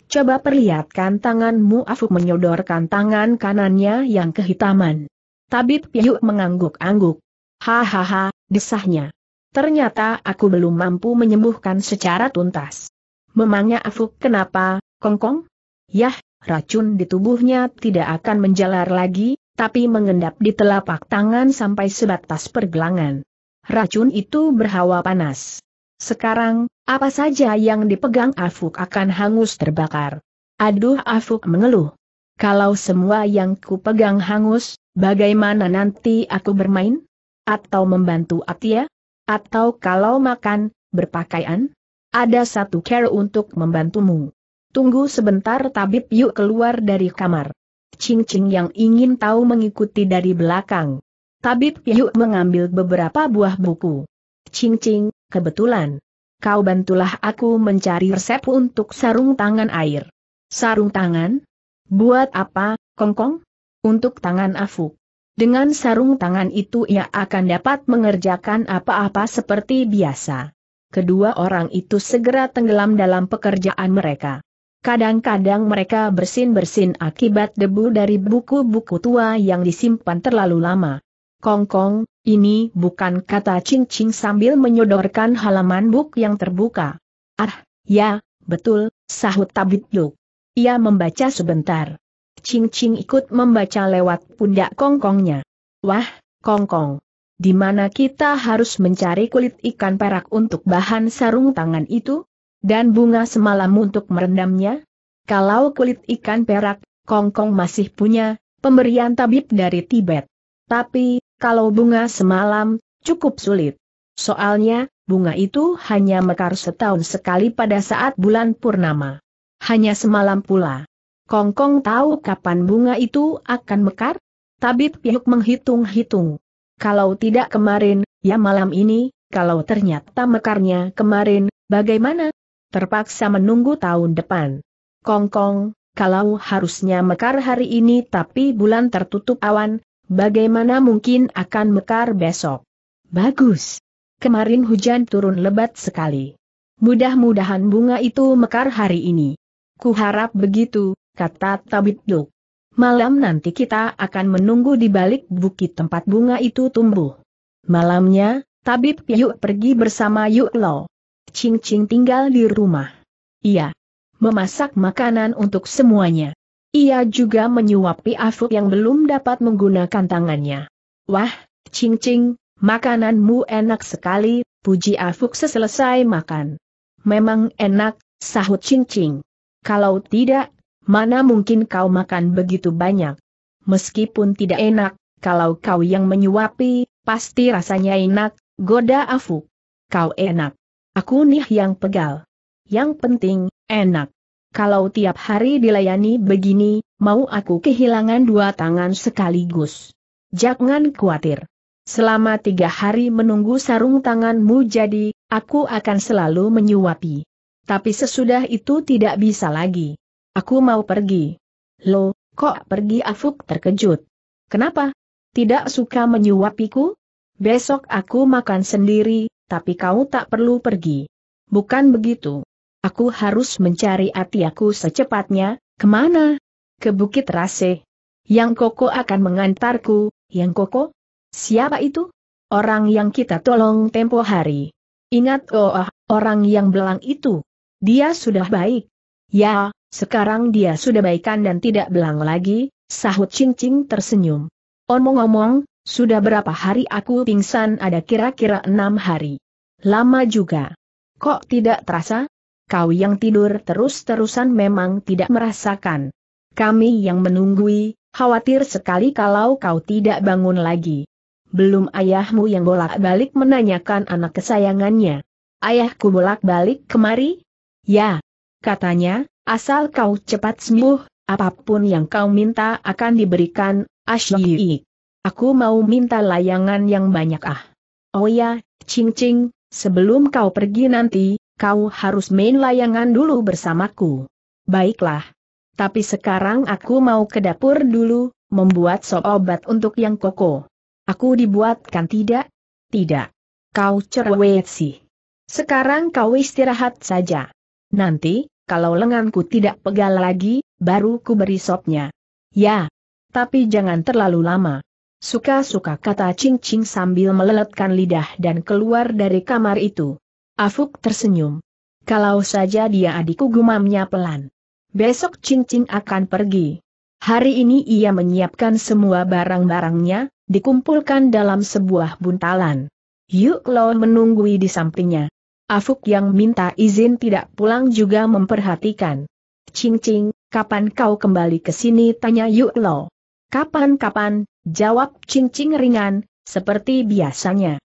Coba perlihatkan tanganmu Afuk menyodorkan tangan kanannya yang kehitaman. Tabib Piuk mengangguk-angguk. Hahaha, desahnya. Ternyata aku belum mampu menyembuhkan secara tuntas. Memangnya Afuk kenapa, Kongkong? Yah, racun di tubuhnya tidak akan menjalar lagi, tapi mengendap di telapak tangan sampai sebatas pergelangan. Racun itu berhawa panas. Sekarang, apa saja yang dipegang Afuk akan hangus terbakar. Aduh Afuk mengeluh. Kalau semua yang kupegang hangus, bagaimana nanti aku bermain? Atau membantu Atia? Atau kalau makan, berpakaian? Ada satu care untuk membantumu. Tunggu sebentar tabib yuk keluar dari kamar. Cing-cing yang ingin tahu mengikuti dari belakang. Tabib Yuk mengambil beberapa buah buku. Cing-cing, kebetulan. Kau bantulah aku mencari resep untuk sarung tangan air. Sarung tangan? Buat apa, Kongkong? Untuk tangan Afuk. Dengan sarung tangan itu ia akan dapat mengerjakan apa-apa seperti biasa. Kedua orang itu segera tenggelam dalam pekerjaan mereka. Kadang-kadang mereka bersin-bersin akibat debu dari buku-buku tua yang disimpan terlalu lama. Kongkong, ini bukan kata Ching Ching sambil menyodorkan halaman buk yang terbuka. Ah, ya, betul, sahut Tabit Yuk. Ia membaca sebentar. Ching Ching ikut membaca lewat pundak kongkongnya. Wah, kongkong. Di mana kita harus mencari kulit ikan perak untuk bahan sarung tangan itu? Dan bunga semalam untuk merendamnya? Kalau kulit ikan perak, kongkong masih punya, pemberian tabib dari Tibet. Tapi kalau bunga semalam, cukup sulit. Soalnya, bunga itu hanya mekar setahun sekali pada saat bulan purnama. Hanya semalam pula. Kongkong tahu kapan bunga itu akan mekar? Tabib Piuk menghitung-hitung. Kalau tidak kemarin, ya malam ini, kalau ternyata mekarnya kemarin, bagaimana? Terpaksa menunggu tahun depan. Kongkong, kalau harusnya mekar hari ini tapi bulan tertutup awan, Bagaimana mungkin akan mekar besok? Bagus. Kemarin hujan turun lebat sekali. Mudah-mudahan bunga itu mekar hari ini. Kuharap begitu, kata Tabib Duk. Malam nanti kita akan menunggu di balik bukit tempat bunga itu tumbuh. Malamnya, Tabib Yuk pergi bersama Yuk Lo. Cing Cing tinggal di rumah. Iya. Memasak makanan untuk semuanya. Ia juga menyuapi Afuk yang belum dapat menggunakan tangannya. Wah, Cing Cing, makananmu enak sekali, puji Afuk seselesai makan. Memang enak, sahut Cing Cing. Kalau tidak, mana mungkin kau makan begitu banyak. Meskipun tidak enak, kalau kau yang menyuapi, pasti rasanya enak, goda Afuk. Kau enak. Aku nih yang pegal. Yang penting, enak kalau tiap hari dilayani begini, mau aku kehilangan dua tangan sekaligus. Jangan khawatir. Selama tiga hari menunggu sarung tanganmu jadi, aku akan selalu menyuapi. Tapi sesudah itu tidak bisa lagi. Aku mau pergi. Lo, kok pergi Afuk terkejut. Kenapa? Tidak suka menyuapiku? Besok aku makan sendiri, tapi kau tak perlu pergi. Bukan begitu. Aku harus mencari Atiaku secepatnya, kemana? Ke Bukit Rase. Yang Koko akan mengantarku, Yang Koko? Siapa itu? Orang yang kita tolong tempo hari. Ingat oh, oh orang yang belang itu. Dia sudah baik. Ya, sekarang dia sudah baikan dan tidak belang lagi, sahut Cincing tersenyum. Omong-omong, sudah berapa hari aku pingsan ada kira-kira enam hari. Lama juga. Kok tidak terasa? kau yang tidur terus-terusan memang tidak merasakan. Kami yang menunggui, khawatir sekali kalau kau tidak bangun lagi. Belum ayahmu yang bolak-balik menanyakan anak kesayangannya. Ayahku bolak-balik kemari? Ya. Katanya, asal kau cepat sembuh, apapun yang kau minta akan diberikan, Asyi. Aku mau minta layangan yang banyak ah. Oh ya, Cing Cing, sebelum kau pergi nanti, kau harus main layangan dulu bersamaku. Baiklah. Tapi sekarang aku mau ke dapur dulu, membuat sop obat untuk yang koko. Aku dibuatkan tidak? Tidak. Kau cerewet sih. Sekarang kau istirahat saja. Nanti, kalau lenganku tidak pegal lagi, baru ku beri sopnya. Ya. Tapi jangan terlalu lama. Suka-suka kata Cing Cing sambil meleletkan lidah dan keluar dari kamar itu. Afuk tersenyum. Kalau saja dia adikku gumamnya pelan. Besok cincin akan pergi. Hari ini ia menyiapkan semua barang-barangnya, dikumpulkan dalam sebuah buntalan. Yuk Lo menunggui di sampingnya. Afuk yang minta izin tidak pulang juga memperhatikan. Cincin, kapan kau kembali ke sini? Tanya Yuk Lo. Kapan-kapan, jawab cincin ringan, seperti biasanya.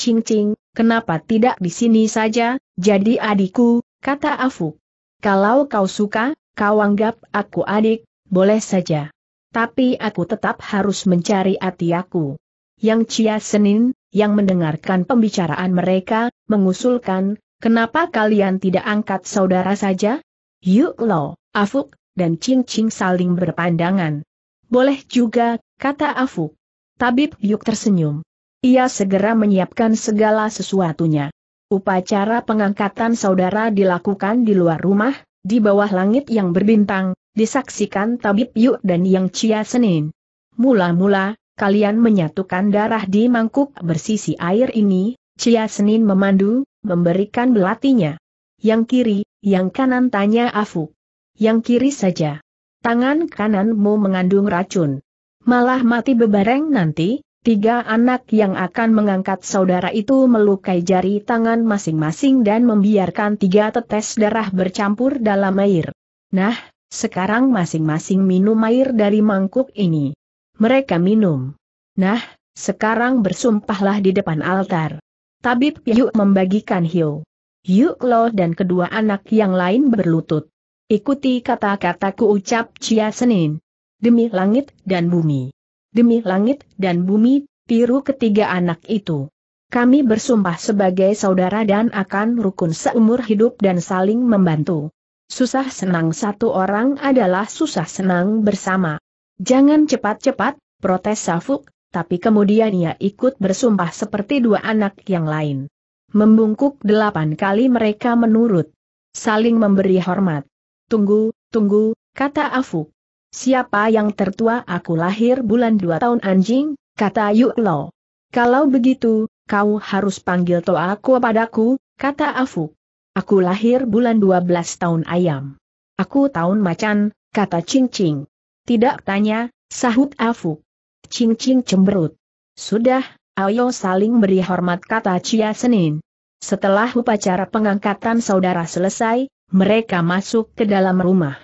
Cingcing, kenapa tidak di sini saja, jadi adikku, kata Afuk. Kalau kau suka, kau anggap aku adik, boleh saja. Tapi aku tetap harus mencari hati aku. Yang Cia Senin, yang mendengarkan pembicaraan mereka, mengusulkan, kenapa kalian tidak angkat saudara saja? Yuk lo, Afuk, dan Ching saling berpandangan. Boleh juga, kata Afuk. Tabib Yuk tersenyum. Ia segera menyiapkan segala sesuatunya. Upacara pengangkatan saudara dilakukan di luar rumah, di bawah langit yang berbintang, disaksikan Tabib Yuk dan Yang Cia Senin. Mula-mula, kalian menyatukan darah di mangkuk bersisi air ini, Cia Senin memandu, memberikan belatinya. Yang kiri, yang kanan tanya Afu. Yang kiri saja. Tangan kananmu mengandung racun. Malah mati bebareng nanti, Tiga anak yang akan mengangkat saudara itu melukai jari tangan masing-masing dan membiarkan tiga tetes darah bercampur dalam air. Nah, sekarang masing-masing minum air dari mangkuk ini. Mereka minum. Nah, sekarang bersumpahlah di depan altar. Tabib Yuk membagikan hiu. Yuk Lo dan kedua anak yang lain berlutut. Ikuti kata-kataku ucap Cia Senin. Demi langit dan bumi demi langit dan bumi, tiru ketiga anak itu. Kami bersumpah sebagai saudara dan akan rukun seumur hidup dan saling membantu. Susah senang satu orang adalah susah senang bersama. Jangan cepat-cepat, protes Safuk, tapi kemudian ia ikut bersumpah seperti dua anak yang lain. Membungkuk delapan kali mereka menurut. Saling memberi hormat. Tunggu, tunggu, kata Afuk. Siapa yang tertua aku lahir bulan dua tahun anjing, kata Yuk Lo. Kalau begitu, kau harus panggil Toa aku padaku, kata Afuk. Aku lahir bulan 12 tahun ayam. Aku tahun macan, kata Ching Ching. Tidak tanya, sahut Afuk. Ching Ching cemberut. Sudah, ayo saling beri hormat kata Cia Senin. Setelah upacara pengangkatan saudara selesai, mereka masuk ke dalam rumah.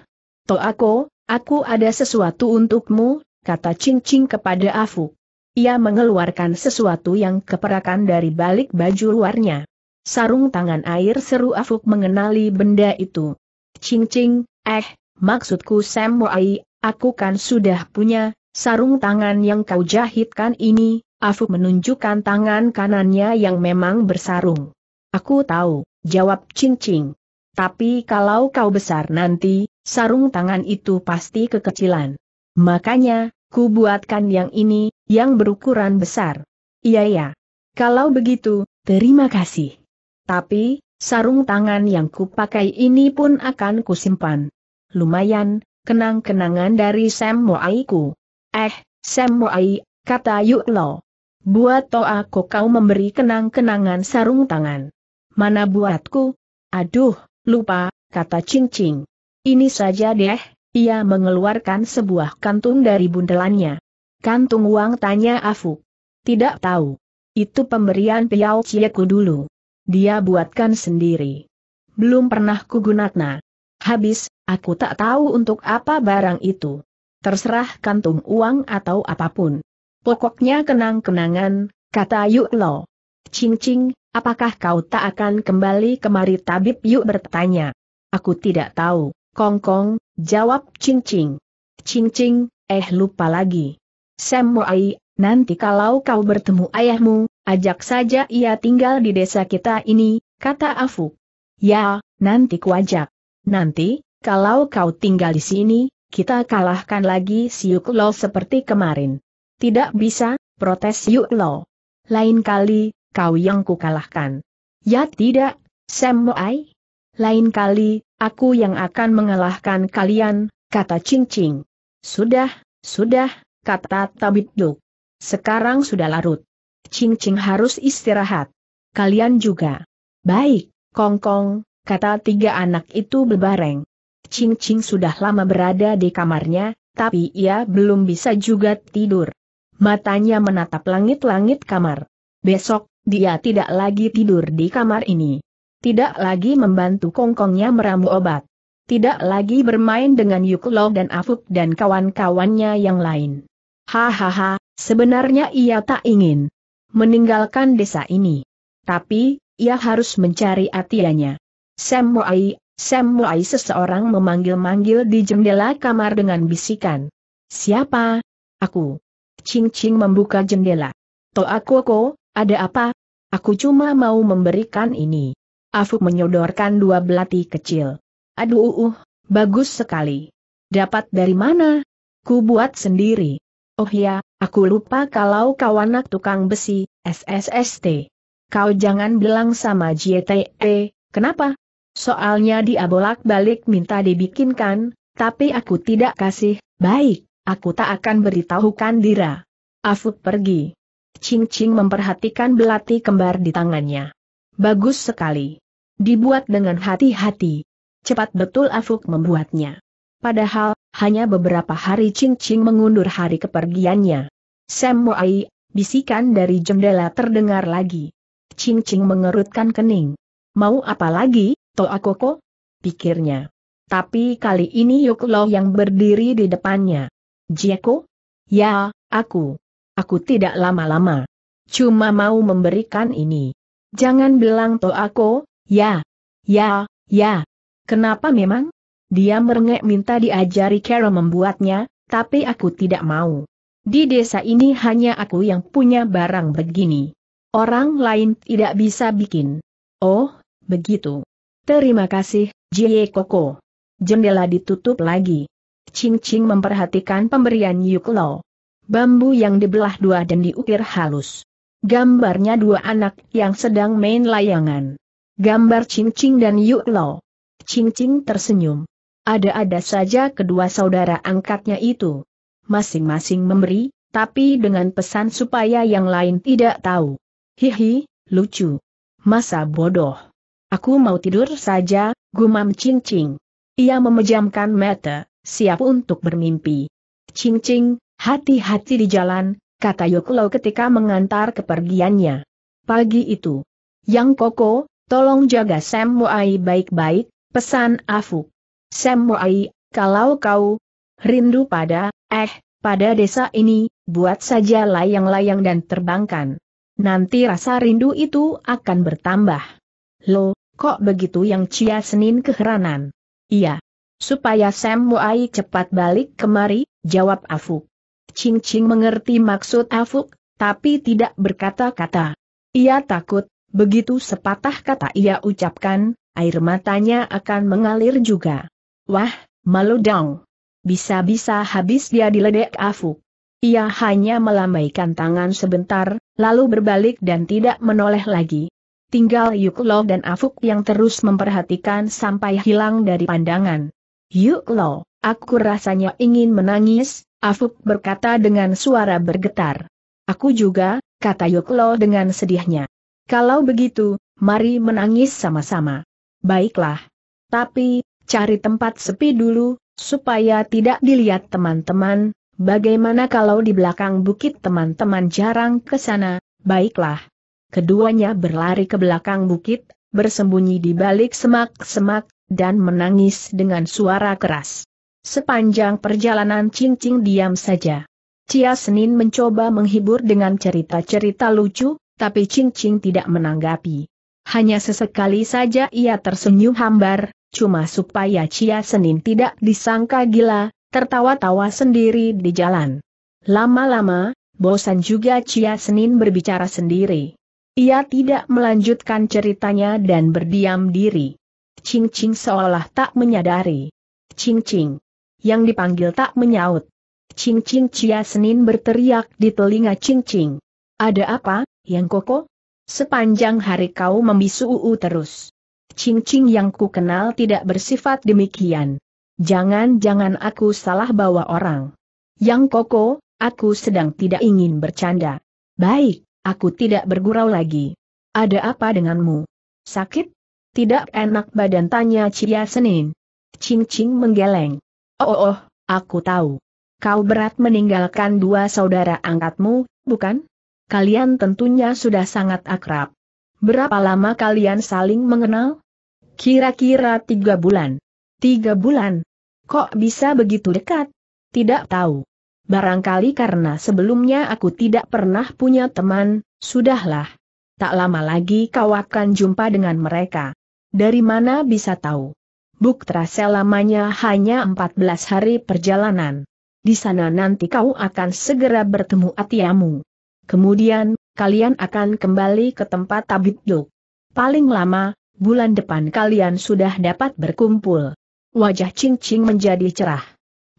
aku, Aku ada sesuatu untukmu, kata Ching Ching kepada Afu. Ia mengeluarkan sesuatu yang keperakan dari balik baju luarnya. Sarung tangan air seru Afuk mengenali benda itu. Ching Ching, eh, maksudku Sam Wai, aku kan sudah punya, sarung tangan yang kau jahitkan ini, Afuk menunjukkan tangan kanannya yang memang bersarung. Aku tahu, jawab Ching Ching. Tapi kalau kau besar nanti, sarung tangan itu pasti kekecilan. Makanya, ku buatkan yang ini, yang berukuran besar. Iya ya. Kalau begitu, terima kasih. Tapi, sarung tangan yang ku pakai ini pun akan kusimpan. Lumayan, kenang-kenangan dari Sam Moai Eh, Sam Moai, kata Yuk Lo. Buat to aku kau memberi kenang-kenangan sarung tangan. Mana buatku? Aduh, lupa, kata Cing Cing. Ini saja deh, ia mengeluarkan sebuah kantung dari bundelannya. Kantung uang tanya Afu. Tidak tahu. Itu pemberian Piao Cieku dulu. Dia buatkan sendiri. Belum pernah kugunatna. Habis, aku tak tahu untuk apa barang itu. Terserah kantung uang atau apapun. Pokoknya kenang-kenangan, kata Yuk Lo. Cing-cing, apakah kau tak akan kembali kemari tabib Yuk bertanya. Aku tidak tahu. Kongkong, Kong, jawab Cing Cing. Cing Cing, eh lupa lagi. Sam Moai, nanti kalau kau bertemu ayahmu, ajak saja ia tinggal di desa kita ini, kata Afu. Ya, nanti kuajak. Nanti, kalau kau tinggal di sini, kita kalahkan lagi si Lo seperti kemarin. Tidak bisa, protes Yuklo. Lain kali, kau yang kukalahkan. Ya tidak, Sam Moai. Lain kali, Aku yang akan mengalahkan kalian, kata Ching Ching. Sudah, sudah, kata Tabit Duk. Sekarang sudah larut. Ching Ching harus istirahat. Kalian juga. Baik, Kong Kong, kata tiga anak itu berbareng. Ching Ching sudah lama berada di kamarnya, tapi ia belum bisa juga tidur. Matanya menatap langit-langit kamar. Besok, dia tidak lagi tidur di kamar ini tidak lagi membantu kongkongnya meramu obat. Tidak lagi bermain dengan Yuklo dan Afuk dan kawan-kawannya yang lain. Hahaha, sebenarnya ia tak ingin meninggalkan desa ini. Tapi, ia harus mencari atianya. Sam Moai, Sam Moai seseorang memanggil-manggil di jendela kamar dengan bisikan. Siapa? Aku. Ching Ching membuka jendela. aku Koko, ada apa? Aku cuma mau memberikan ini. Afu menyodorkan dua belati kecil. Aduh, uh, uh, bagus sekali. Dapat dari mana? Ku buat sendiri. Oh ya, aku lupa kalau kau anak tukang besi, SSST. Kau jangan bilang sama JTE, kenapa? Soalnya dia bolak-balik minta dibikinkan, tapi aku tidak kasih, baik, aku tak akan beritahukan Dira. Afu pergi. Cing Cing memperhatikan belati kembar di tangannya. Bagus sekali. Dibuat dengan hati-hati. Cepat betul Afuk membuatnya. Padahal, hanya beberapa hari Ching Ching mengundur hari kepergiannya. Sam Moai, bisikan dari jendela terdengar lagi. Ching Ching mengerutkan kening. Mau apa lagi, Toa Koko? Pikirnya. Tapi kali ini Yuk Lo yang berdiri di depannya. Jieko? Ya, aku. Aku tidak lama-lama. Cuma mau memberikan ini. Jangan bilang Toa aku, Ya, ya, ya. Kenapa memang? Dia merengek minta diajari Carol membuatnya, tapi aku tidak mau. Di desa ini hanya aku yang punya barang begini. Orang lain tidak bisa bikin. Oh, begitu. Terima kasih, Jie Koko. Jendela ditutup lagi. Ching Ching memperhatikan pemberian Yuk Lo. Bambu yang dibelah dua dan diukir halus. Gambarnya dua anak yang sedang main layangan. Gambar Ching dan Yuk Lo. Ching tersenyum. Ada-ada saja kedua saudara angkatnya itu. Masing-masing memberi, tapi dengan pesan supaya yang lain tidak tahu. Hihi, lucu. Masa bodoh. Aku mau tidur saja, gumam Ching Ia memejamkan mata, siap untuk bermimpi. Ching hati-hati di jalan, kata Yoklo ketika mengantar kepergiannya. Pagi itu, Yang Koko, Tolong jaga Sam Moai baik-baik, pesan Afuk. Sam Moai, kalau kau rindu pada, eh, pada desa ini, buat saja layang-layang dan terbangkan. Nanti rasa rindu itu akan bertambah. Lo, kok begitu yang Cia Senin keheranan? Iya. Supaya Sam Moai cepat balik kemari, jawab Afuk. Cing Cing mengerti maksud Afuk, tapi tidak berkata-kata. Ia takut Begitu sepatah kata ia ucapkan, air matanya akan mengalir juga. Wah, malu dong. Bisa-bisa habis dia diledek Afuk. Ia hanya melambaikan tangan sebentar, lalu berbalik dan tidak menoleh lagi. Tinggal Yuklo dan Afuk yang terus memperhatikan sampai hilang dari pandangan. Yuklo, aku rasanya ingin menangis, Afuk berkata dengan suara bergetar. Aku juga, kata Yuklo dengan sedihnya. Kalau begitu, mari menangis sama-sama. Baiklah. Tapi, cari tempat sepi dulu, supaya tidak dilihat teman-teman, bagaimana kalau di belakang bukit teman-teman jarang ke sana, baiklah. Keduanya berlari ke belakang bukit, bersembunyi di balik semak-semak, dan menangis dengan suara keras. Sepanjang perjalanan cincing diam saja. Cia Senin mencoba menghibur dengan cerita-cerita lucu, tapi Ching Ching tidak menanggapi. Hanya sesekali saja ia tersenyum hambar, cuma supaya Cia Senin tidak disangka gila, tertawa-tawa sendiri di jalan. Lama-lama, bosan juga Cia Senin berbicara sendiri. Ia tidak melanjutkan ceritanya dan berdiam diri. Ching Ching seolah tak menyadari. Ching Ching. Yang dipanggil tak menyaut. Ching Ching Cia Senin berteriak di telinga Ching Ching. Ada apa? Yang koko? Sepanjang hari kau membisu uu terus. Cing-cing yang ku kenal tidak bersifat demikian. Jangan-jangan aku salah bawa orang. Yang koko, aku sedang tidak ingin bercanda. Baik, aku tidak bergurau lagi. Ada apa denganmu? Sakit? Tidak enak badan tanya Cia Senin. Cing-cing menggeleng. Oh, oh, oh, aku tahu. Kau berat meninggalkan dua saudara angkatmu, bukan? kalian tentunya sudah sangat akrab. Berapa lama kalian saling mengenal? Kira-kira tiga bulan. Tiga bulan? Kok bisa begitu dekat? Tidak tahu. Barangkali karena sebelumnya aku tidak pernah punya teman, sudahlah. Tak lama lagi kau akan jumpa dengan mereka. Dari mana bisa tahu? Buk terasa lamanya hanya 14 hari perjalanan. Di sana nanti kau akan segera bertemu Atiamu. Kemudian, kalian akan kembali ke tempat tabib Duk. Paling lama, bulan depan kalian sudah dapat berkumpul. Wajah Ching Ching menjadi cerah.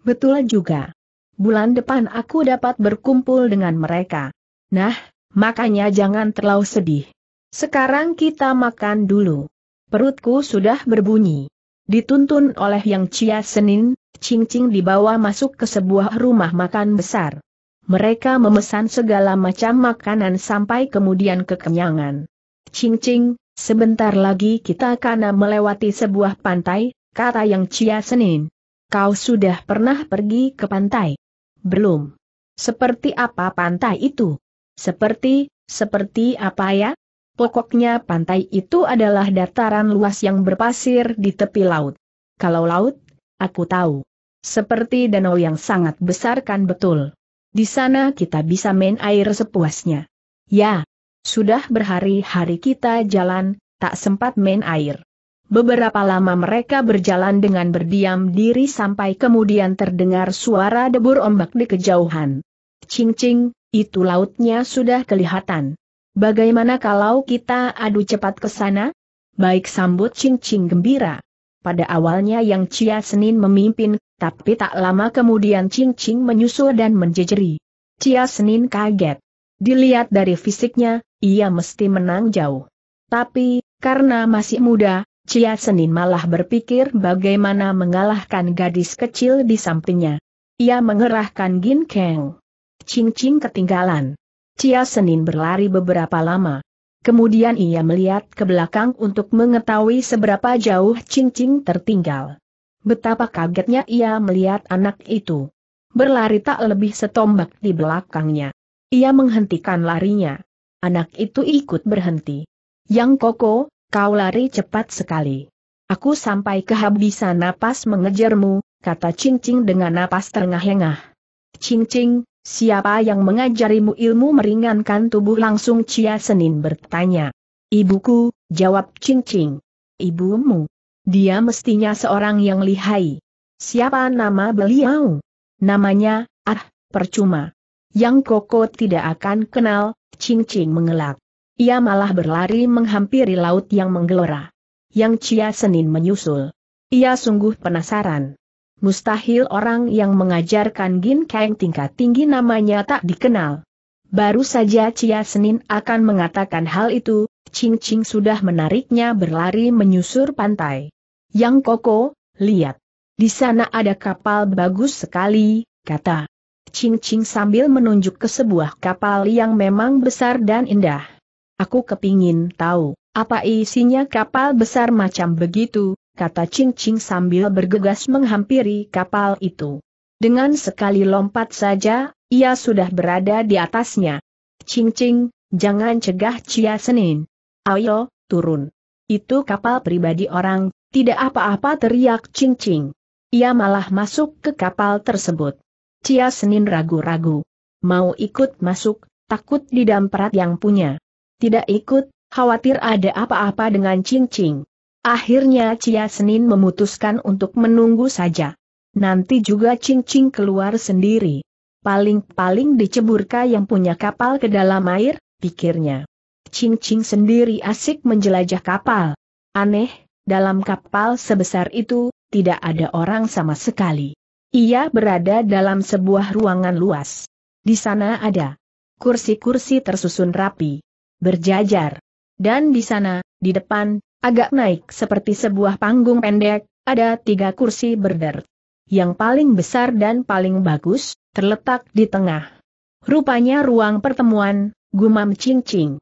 Betul juga. Bulan depan aku dapat berkumpul dengan mereka. Nah, makanya jangan terlalu sedih. Sekarang kita makan dulu. Perutku sudah berbunyi. Dituntun oleh Yang Cia Senin, Ching Ching dibawa masuk ke sebuah rumah makan besar. Mereka memesan segala macam makanan sampai kemudian kekenyangan. Cing-cing, sebentar lagi kita akan melewati sebuah pantai, kata yang Cia Senin. Kau sudah pernah pergi ke pantai? Belum. Seperti apa pantai itu? Seperti, seperti apa ya? Pokoknya pantai itu adalah dataran luas yang berpasir di tepi laut. Kalau laut, aku tahu. Seperti danau yang sangat besar kan betul. Di sana kita bisa main air sepuasnya. Ya, sudah berhari-hari kita jalan, tak sempat main air. Beberapa lama mereka berjalan dengan berdiam diri sampai kemudian terdengar suara debur ombak di kejauhan. Cing-cing, itu lautnya sudah kelihatan. Bagaimana kalau kita adu cepat ke sana? Baik sambut Cing-cing gembira. Pada awalnya Yang Chia Senin memimpin, tapi tak lama kemudian Ching Ching menyusul dan menjejeri. Chia Senin kaget. Dilihat dari fisiknya, ia mesti menang jauh. Tapi, karena masih muda, Chia Senin malah berpikir bagaimana mengalahkan gadis kecil di sampingnya. Ia mengerahkan Gin Kang. Ching Ching ketinggalan. Chia Senin berlari beberapa lama. Kemudian ia melihat ke belakang untuk mengetahui seberapa jauh cincin tertinggal. Betapa kagetnya ia melihat anak itu. Berlari tak lebih setombak di belakangnya. Ia menghentikan larinya. Anak itu ikut berhenti. Yang koko, kau lari cepat sekali. Aku sampai kehabisan napas mengejarmu, kata cincin dengan napas terengah-engah. Cincin, Siapa yang mengajarimu ilmu meringankan tubuh langsung Cia Senin bertanya. Ibuku, jawab Cing Cing. Ibumu. Dia mestinya seorang yang lihai. Siapa nama beliau? Namanya, ah, percuma. Yang Koko tidak akan kenal, Cing Cing mengelak. Ia malah berlari menghampiri laut yang menggelora. Yang Cia Senin menyusul. Ia sungguh penasaran mustahil orang yang mengajarkan Gin Kang tingkat tinggi namanya tak dikenal. Baru saja Cia Senin akan mengatakan hal itu, Ching Ching sudah menariknya berlari menyusur pantai. Yang Koko, lihat. Di sana ada kapal bagus sekali, kata Ching Ching sambil menunjuk ke sebuah kapal yang memang besar dan indah. Aku kepingin tahu, apa isinya kapal besar macam begitu, kata Ching Ching sambil bergegas menghampiri kapal itu. Dengan sekali lompat saja, ia sudah berada di atasnya. Ching Ching, jangan cegah Cia Senin. Ayo, turun. Itu kapal pribadi orang, tidak apa-apa teriak Ching Ching. Ia malah masuk ke kapal tersebut. Cia Senin ragu-ragu. Mau ikut masuk, takut didamprat yang punya. Tidak ikut, khawatir ada apa-apa dengan Ching Ching. Akhirnya Cia Senin memutuskan untuk menunggu saja. Nanti juga cincing keluar sendiri. Paling-paling diceburka yang punya kapal ke dalam air, pikirnya. Cincing sendiri asik menjelajah kapal. Aneh, dalam kapal sebesar itu, tidak ada orang sama sekali. Ia berada dalam sebuah ruangan luas. Di sana ada kursi-kursi tersusun rapi, berjajar. Dan di sana, di depan, Agak naik seperti sebuah panggung pendek, ada tiga kursi berder. Yang paling besar dan paling bagus, terletak di tengah. Rupanya ruang pertemuan, gumam Cing